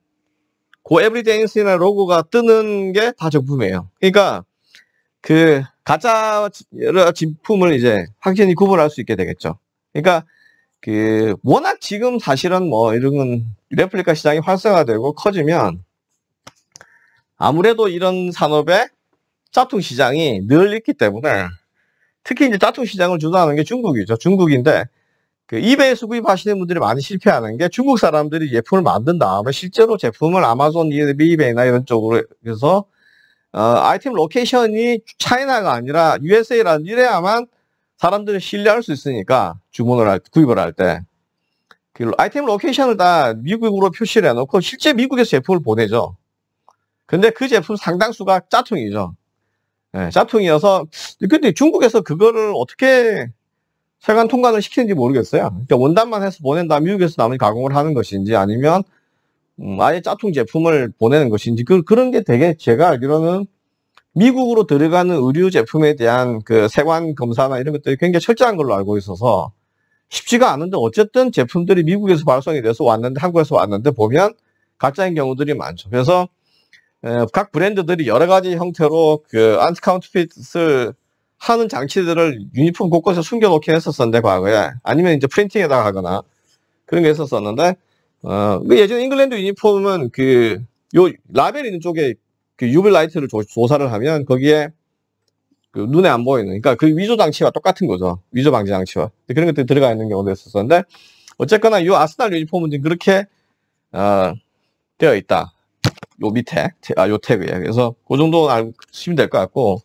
그 에브리데인슨의 로고가 뜨는 게 다 정품이에요. 그러니까 그 가짜 진품을 이제 확실히 구분할 수 있게 되겠죠. 그러니까 그 워낙 지금 사실은 뭐 이런 건 레플리카 시장이 활성화되고 커지면 아무래도 이런 산업에 짜퉁 시장이 늘 있기 때문에 특히 이제 짜통 시장을 주도하는 게 중국이죠. 중국인데 그 이베이에서 구입하시는 분들이 많이 실패하는 게 중국 사람들이 제품을 만든 다음에 실제로 제품을 아마존, 이베이나 이런 쪽으로 해서 어, 아이템 로케이션이 차이나가 아니라 USA라는 이래야만 사람들이 신뢰할 수 있으니까 주문을 할, 구입을 할때 그 아이템 로케이션을 다 미국으로 표시를 해놓고 실제 미국에서 제품을 보내죠. 근데 그 제품 상당수가 짜퉁이죠. 네, 예, 짜퉁이어서 근데 중국에서 그거를 어떻게 세관 통관을 시키는지 모르겠어요. 그러니까 원단만 해서 보낸 다음 미국에서 나머지 가공을 하는 것인지 아니면 음, 아예 짜퉁 제품을 보내는 것인지 그, 런게 되게 제가 알기로는 미국으로 들어가는 의류 제품에 대한 그 세관 검사나 이런 것들이 굉장히 철저한 걸로 알고 있어서 쉽지가 않은데 어쨌든 제품들이 미국에서 발송이 돼서 왔는데 한국에서 왔는데 보면 가짜인 경우들이 많죠. 그래서 각 브랜드들이 여러 가지 형태로 그 안티카운트핏을 하는 장치들을 유니폼 곳곳에 숨겨놓긴 했었었는데 과거에 아니면 이제 프린팅에다가 하거나 그런 게 있었었는데 어 그 예전 에 잉글랜드 유니폼은 그 요 라벨 있는 쪽에 그 유블라이트를 조사를 하면 거기에 그 눈에 안 보이는 그러니까 그 위조 장치와 똑같은 거죠. 위조 방지 장치와 그런 것들이 들어가 있는 경우도 있었었는데 어쨌거나 이 아스날 유니폼은 지금 그렇게 어, 되어 있다. 요 밑에 아요 태그에 그래서 그 정도 알시면 될 것 같고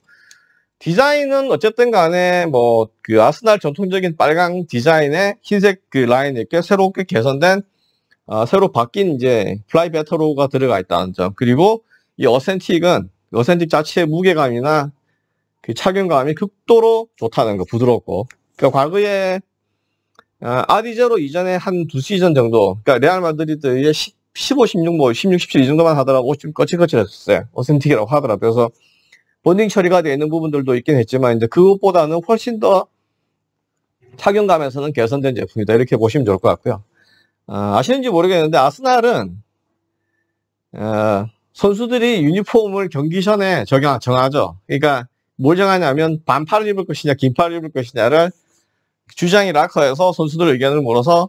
디자인은 어쨌든 간에 뭐 그 아스날 전통적인 빨강 디자인의 흰색 그 라인에 꽤 새롭게 개선된 어, 새로 바뀐 이제 플라이 베터로가 들어가 있다는 점 그리고 이 어센틱은 그 어센틱 자체의 무게감이나 그 착용감이 극도로 좋다는 거 부드럽고 그러니까 과거에 아, 아디제로 이전에 한 두 시즌 정도 그러니까 레알 마드리드의 15, 16, 뭐 16, 17 이 정도만 하더라고 좀 거칠거칠했었어요 어센틱이라고 하더라고요 그래서 본딩 처리가 되어 있는 부분들도 있긴 했지만 이제 그것보다는 훨씬 더 착용감에서는 개선된 제품이다 이렇게 보시면 좋을 것 같고요 아, 아시는지 모르겠는데 아스날은 어, 선수들이 유니폼을 경기 전에 정하, 정하죠. 그러니까 뭘 정하냐면 반팔을 입을 것이냐 긴팔을 입을 것이냐를 주장이 락커에서 선수들 의견을 물어서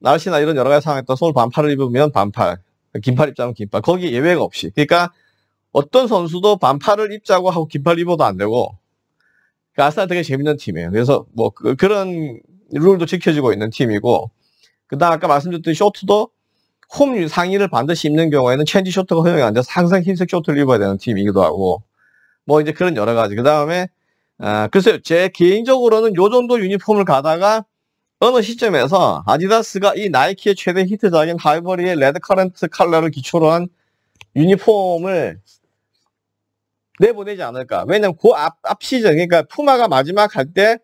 날씨나 이런 여러 가지 상황에 따라 서 반팔을 입으면 반팔, 긴팔 입자면 긴팔. 거기 예외가 없이. 그러니까 어떤 선수도 반팔을 입자고 하고 긴팔 입어도 안 되고. 그 아스날 되게 재밌는 팀이에요. 그래서 뭐 그, 런 룰도 지켜지고 있는 팀이고. 그다음 아까 말씀드렸던 쇼트도 홈유 상의를 반드시 입는 경우에는 체인지 쇼트가 허용이 안 돼서 항상 흰색 쇼트를 입어야 되는 팀이기도 하고 뭐 이제 그런 여러 가지 그 다음에 아, 글쎄요 제 개인적으로는 요 정도 유니폼을 가다가 어느 시점에서 아디다스가 이 나이키의 최대 히트작인 하이버리의 레드 커렌트컬러를 기초로 한 유니폼을 내보내지 않을까. 왜냐면 그 앞, 앞 시즌, 그러니까 푸마가 마지막 할 때,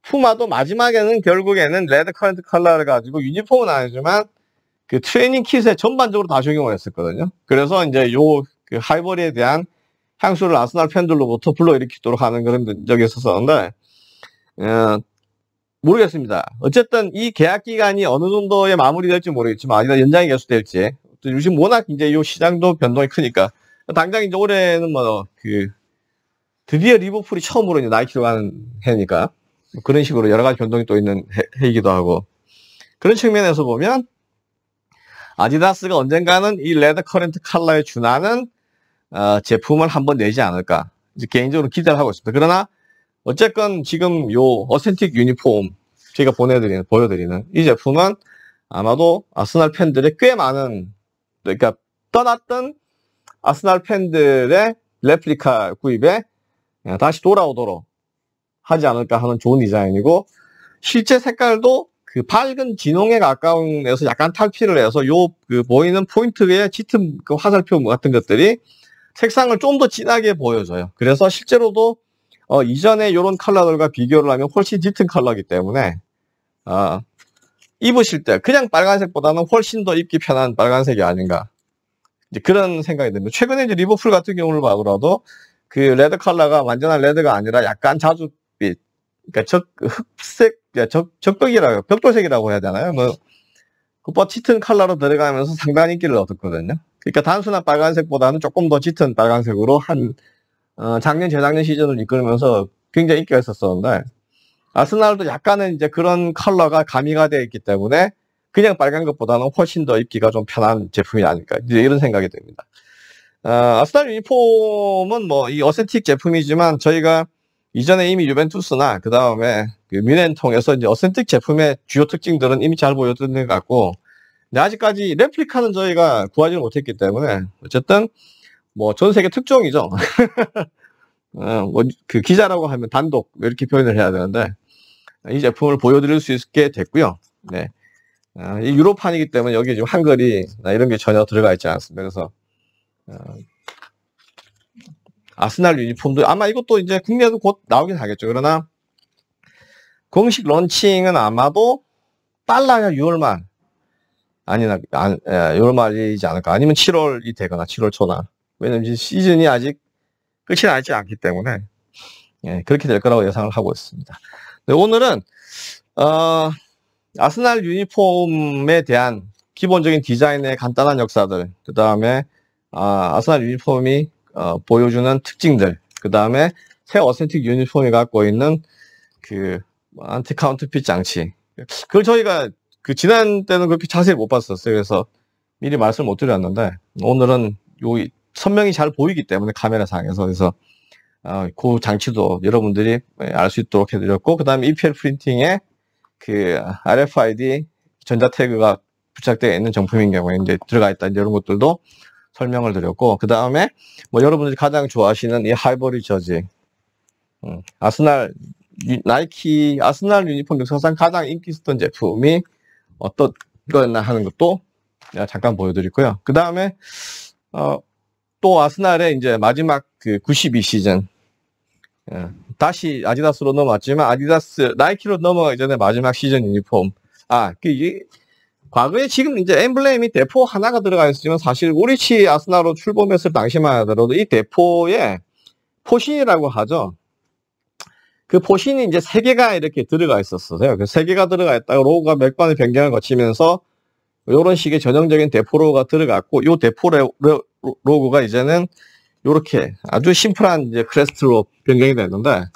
푸마도 마지막에는 결국에는 레드 커렌트 컬러를 가지고 유니폼은 아니지만 그 트레이닝 킷에 전반적으로 다 적용을 했었거든요. 그래서 이제 요그 하이버리에 대한 향수를 아스날 팬들로부터 불러일으키도록 하는 그런 적이 있었었는데, 어, 모르겠습니다. 어쨌든 이 계약 기간이 어느 정도에 마무리될지 모르겠지만, 아니면 연장이 계속될지, 요즘 워낙 이제 이 시장도 변동이 크니까, 당장 이제 올해는 뭐, 그, 드디어 리버풀이 처음으로 이제 나이키로 가는 해니까, 뭐 그런 식으로 여러 가지 변동이 또 있는 해, 해이기도 하고, 그런 측면에서 보면, 아디다스가 언젠가는 이 레드 커렌트 칼러에 준하는 어, 제품을 한번 내지 않을까 개인적으로 기대를 하고 있습니다. 그러나 어쨌건 지금 요 어센틱 유니폼 제가 보내드리는 보여드리는 이 제품은 아마도 아스날 팬들의 꽤 많은 그러니까 떠났던 아스날 팬들의 레플리카 구입에 다시 돌아오도록 하지 않을까 하는 좋은 디자인이고 실제 색깔도 그 밝은 진홍에 가까운 데서 약간 탈피를 해서 요 그 보이는 포인트의 짙은 그 화살표 같은 것들이 색상을 좀 더 진하게 보여줘요. 그래서 실제로도 어, 이전에 이런 컬러들과 비교를 하면 훨씬 짙은 컬러기 이 때문에 아, 입으실 때 그냥 빨간색보다는 훨씬 더 입기 편한 빨간색이 아닌가 이제 그런 생각이 듭니다. 최근에 이제 리버풀 같은 경우를 봐더라도 그 레드 컬러가 완전한 레드가 아니라 약간 자주빛 그러니까 그 흑색 예, 적, 적벽이라고, 벽돌색이라고 해야 되나요? 뭐, 그보 짙은 컬러로 들어가면서 상당한 인기를 얻었거든요. 그러니까 단순한 빨간색보다는 조금 더 짙은 빨간색으로 한, 어, 작년, 재작년 시즌을 이끌면서 굉장히 인기가 있었었는데, 아스날도 약간은 이제 그런 컬러가 가미가 되어 있기 때문에, 그냥 빨간 것보다는 훨씬 더 입기가 좀 편한 제품이 아닐까. 이런 생각이 듭니다. 어, 아스날 유니폼은 뭐, 이 어센틱 제품이지만, 저희가 이전에 이미 유벤투스나 그 다음에 그 뮌헨 통해서 이제 어센틱 제품의 주요 특징들은 이미 잘 보여드린 것 같고 근데 아직까지 레플리카는 저희가 구하지는 못했기 때문에 어쨌든 뭐 전 세계 특종이죠. 어, 뭐그 기자라고 하면 단독 뭐 이렇게 표현을 해야 되는데 이 제품을 보여드릴 수 있게 됐고요. 네. 어, 유로판이기 때문에 여기 지금 한글이 이런 게 전혀 들어가 있지 않습니다. 그래서 어, 아스날 유니폼도 아마 이것도 이제 국내에도 곧 나오긴 하겠죠. 그러나 공식 런칭은 아마도 빨라야 6월만 아니나 안, 예, 6월 말이지 않을까. 아니면 7월이 되거나 7월 초나. 왜냐면 시즌이 아직 끝이 나지 않기 때문에 예, 그렇게 될 거라고 예상을 하고 있습니다. 네, 오늘은 어, 아스날 유니폼에 대한 기본적인 디자인의 간단한 역사들, 그 다음에 아, 아스날 유니폼이 어, 보여주는 특징들, 그 다음에 새 어센틱 유니폼이 갖고 있는 그 안티 카운트핏 장치. 그걸 저희가 그 지난 때는 그렇게 자세히 못 봤었어요. 그래서 미리 말씀을 못 드렸는데 오늘은 요 선명히 잘 보이기 때문에 카메라상에서 그래서 어, 그 장치도 여러분들이 예, 알수 있도록 해드렸고 그 다음에 EPL 프린팅에 그 RFID 전자 태그가 부착되어 있는 정품인 경우에 이제 들어가 있다 이런 것들도 설명을 드렸고 그 다음에 뭐 여러분들이 가장 좋아하시는 이 하이버리 저지 음, 아스날 유, 나이키 아스날 유니폼 역사상 가장 인기 있었던 제품이 어떤 거였나 하는 것도 잠깐 보여드리고요 그 다음에 어, 또 아스날의 이제 마지막 그 92 시즌 예, 다시 아디다스로 넘어왔지만 아디다스 나이키로 넘어가기 전에 마지막 시즌 유니폼 아그 과거에 지금 이제 엠블렘이 대포 하나가 들어가 있었지만 사실 우리치 아스나로 출범했을 당시만 하더라도 이 대포에 포신이라고 하죠. 그 포신이 이제 세 개가 이렇게 들어가 있었어요. 그 세 개가 들어가 있다가 로우가 맥반의 변경을 거치면서 이런 식의 전형적인 대포 로우가 들어갔고 이 대포 로고가 이제는 이렇게 아주 심플한 이제 크레스트로 변경이 됐는데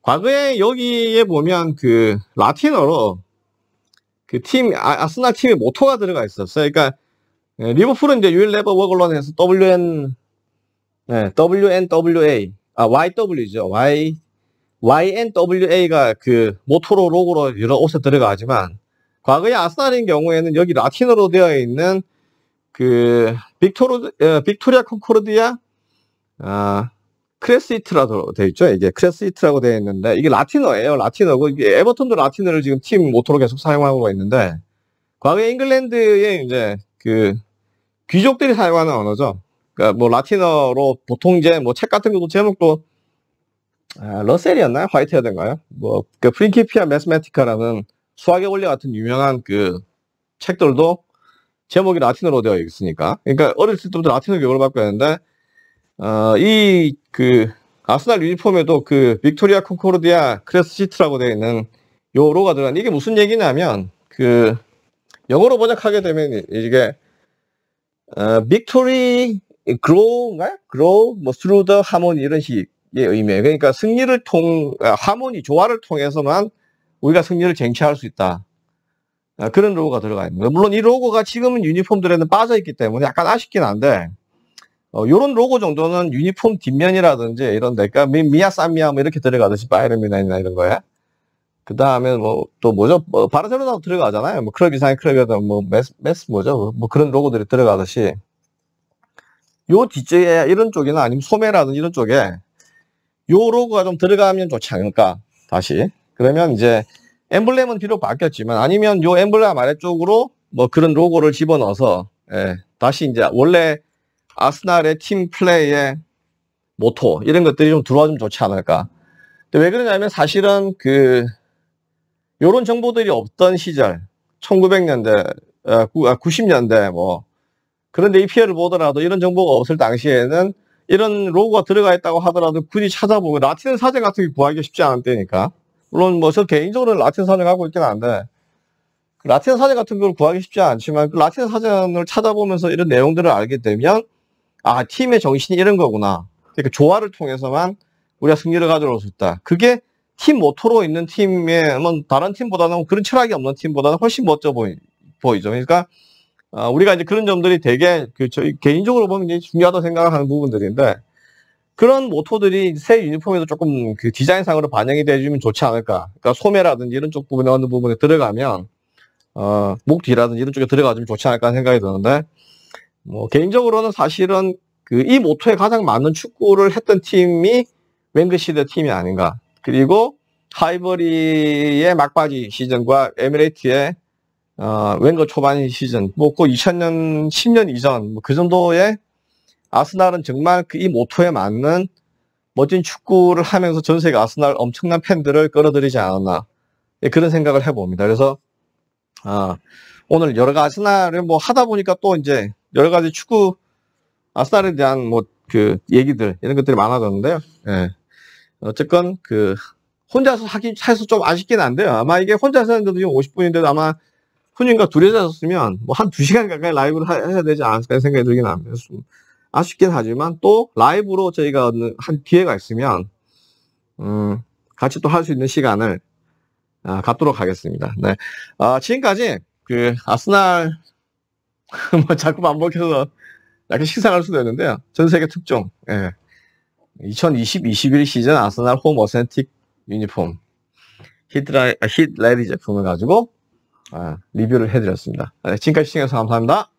과거에 여기에 보면 그 라틴어로 그 팀, 아, 스날 팀의 모토가 들어가 있었어요. 그러니까, 예, 리버풀은 이제 유일 레버 워글런 해서 WN, 네, WNWA, 아, YW죠. Y, YNWA가 그 모토로 로고로 여러 옷에 들어가지만, 과거에 아스날인 경우에는 여기 라틴어로 되어 있는 그 빅토르, 어, 빅토리아 콘코르디아, 아, 크레스이트라고 되어 있죠. 이게 크레스이트라고 되어 있는데 이게 라틴어예요. 라틴어고 이게 에버턴도 라틴어를 지금 팀 모토로 계속 사용하고 있는데 과거에 잉글랜드의 이제 그 귀족들이 사용하는 언어죠. 그러니까 뭐 라틴어로 보통 이제 뭐 책 같은 것도 제목도 아, 러셀이었나요? 화이트헤드인가요? 뭐그 프린키피아 메스메티카라는 수학의 원리 같은 유명한 그 책들도 제목이 라틴어로 되어 있으니까. 그러니까 어렸을 때부터 라틴어 교육을 받고 있는데 어, 이그 아스날 유니폼에도 그 빅토리아 콘코르디아 크레스 시트라고 되어 있는 요 로가 들어간 이게 무슨 얘기냐면 그 영어로 번역하게 되면 이게 어, victory 인가 g r o 뭐 스루 r 하모니 이런 식의 의미예요. 그러니까 승리를 통 하모니 아, 조화를 통해서만 우리가 승리를 쟁취할 수 있다. 아, 그런 로고가 들어가 있는 거예요. 물론 이 로고가 지금은 유니폼들에는 빠져 있기 때문에 약간 아쉽긴 한데 이런 어, 로고 정도는 유니폼 뒷면이라든지 이런 데가 미야싸미야뭐 이렇게 들어가듯이 바이러미나이나 이런 거에그 다음에 뭐또 뭐죠? 뭐 바르셀로나도 들어가잖아요. 뭐 클럽 이상의 클럽이라든 뭐 메스, 메스 뭐죠? 뭐 그런 로고들이 들어가듯이 요 뒤쪽에 이런 쪽이나 아니면 소매라든지 이런 쪽에 요 로고가 좀 들어가면 좋지 않을까 다시 그러면 이제 엠블렘은 비록 바뀌었지만 아니면 요 엠블렘 아래쪽으로 뭐 그런 로고를 집어넣어서 예, 다시 이제 원래 아스날의 팀 플레이의 모토 이런 것들이 좀 들어와주면 좋지 않을까. 근데 왜 그러냐면 사실은 그요런 정보들이 없던 시절 1900년대 90년대 어, 아, 뭐 그런데 EPL을 보더라도 이런 정보가 없을 당시에는 이런 로고가 들어가 있다고 하더라도 굳이 찾아보고 라틴 사전 같은 게 구하기가 쉽지 않을 때니까 물론 뭐 저 개인적으로는 라틴 사전을 하고 있긴 한데 그 라틴 사전 같은 걸 구하기 쉽지 않지만 그 라틴 사전을 찾아보면서 이런 내용들을 알게 되면 아 팀의 정신이 이런 거구나. 그러니까 조화를 통해서만 우리가 승리를 가져올 수 있다. 그게 팀 모토로 있는 팀에 뭐 다른 팀보다는 그런 철학이 없는 팀보다는 훨씬 멋져 보이, 보이죠. 그러니까 어, 우리가 이제 그런 점들이 되게 그 저희 개인적으로 보면 중요하다고 생각하는 부분들인데 그런 모토들이 새 유니폼에도 조금 그 디자인상으로 반영이 되어주면 좋지 않을까. 그러니까 소매라든지 이런 쪽 부분에 어느 부분에 들어가면 어, 목 뒤라든지 이런 쪽에 들어가주면 좋지 않을까 생각이 드는데 뭐 개인적으로는 사실은 그 이 모토에 가장 맞는 축구를 했던 팀이 웬그 시대 팀이 아닌가. 그리고 하이버리의 막바지 시즌과 에미레이트의 어, 웬거 초반 시즌, 뭐, 그 2000년, 10년 이전, 뭐그 정도의 아스날은 정말 그 이 모토에 맞는 멋진 축구를 하면서 전 세계 아스날 엄청난 팬들을 끌어들이지 않았나. 예, 그런 생각을 해봅니다. 그래서, 아, 오늘 여러 가지 아스날을 뭐 하다 보니까 또 이제 여러 가지 축구 아스날에 대한 뭐 그 얘기들 이런 것들이 많아졌는데요. 예. 어쨌건 그 혼자서 하기 해서 좀아쉽긴 한데요. 아마 이게 혼자서 하는데도 지금 50분인데도 아마 훈인과 둘이서 했으면 뭐한 2시간 가까이 라이브를 해야 되지 않을까 생각이 들긴 합니다. 아쉽긴 하지만 또 라이브로 저희가 한 기회가 있으면 음, 같이 또 할 수 있는 시간을 아, 갖도록 하겠습니다. 네. 아, 지금까지 그 아스날 뭐 자꾸 안 먹혀서 약간 식상할 수도 있는데요. 전 세계 특종. 예. 2020-21 시즌 아스날 홈 어센틱 유니폼 히트라이, 아, 히트레이드 제품을 가지고 아, 리뷰를 해드렸습니다. 네, 지금까지 시청해서 감사합니다.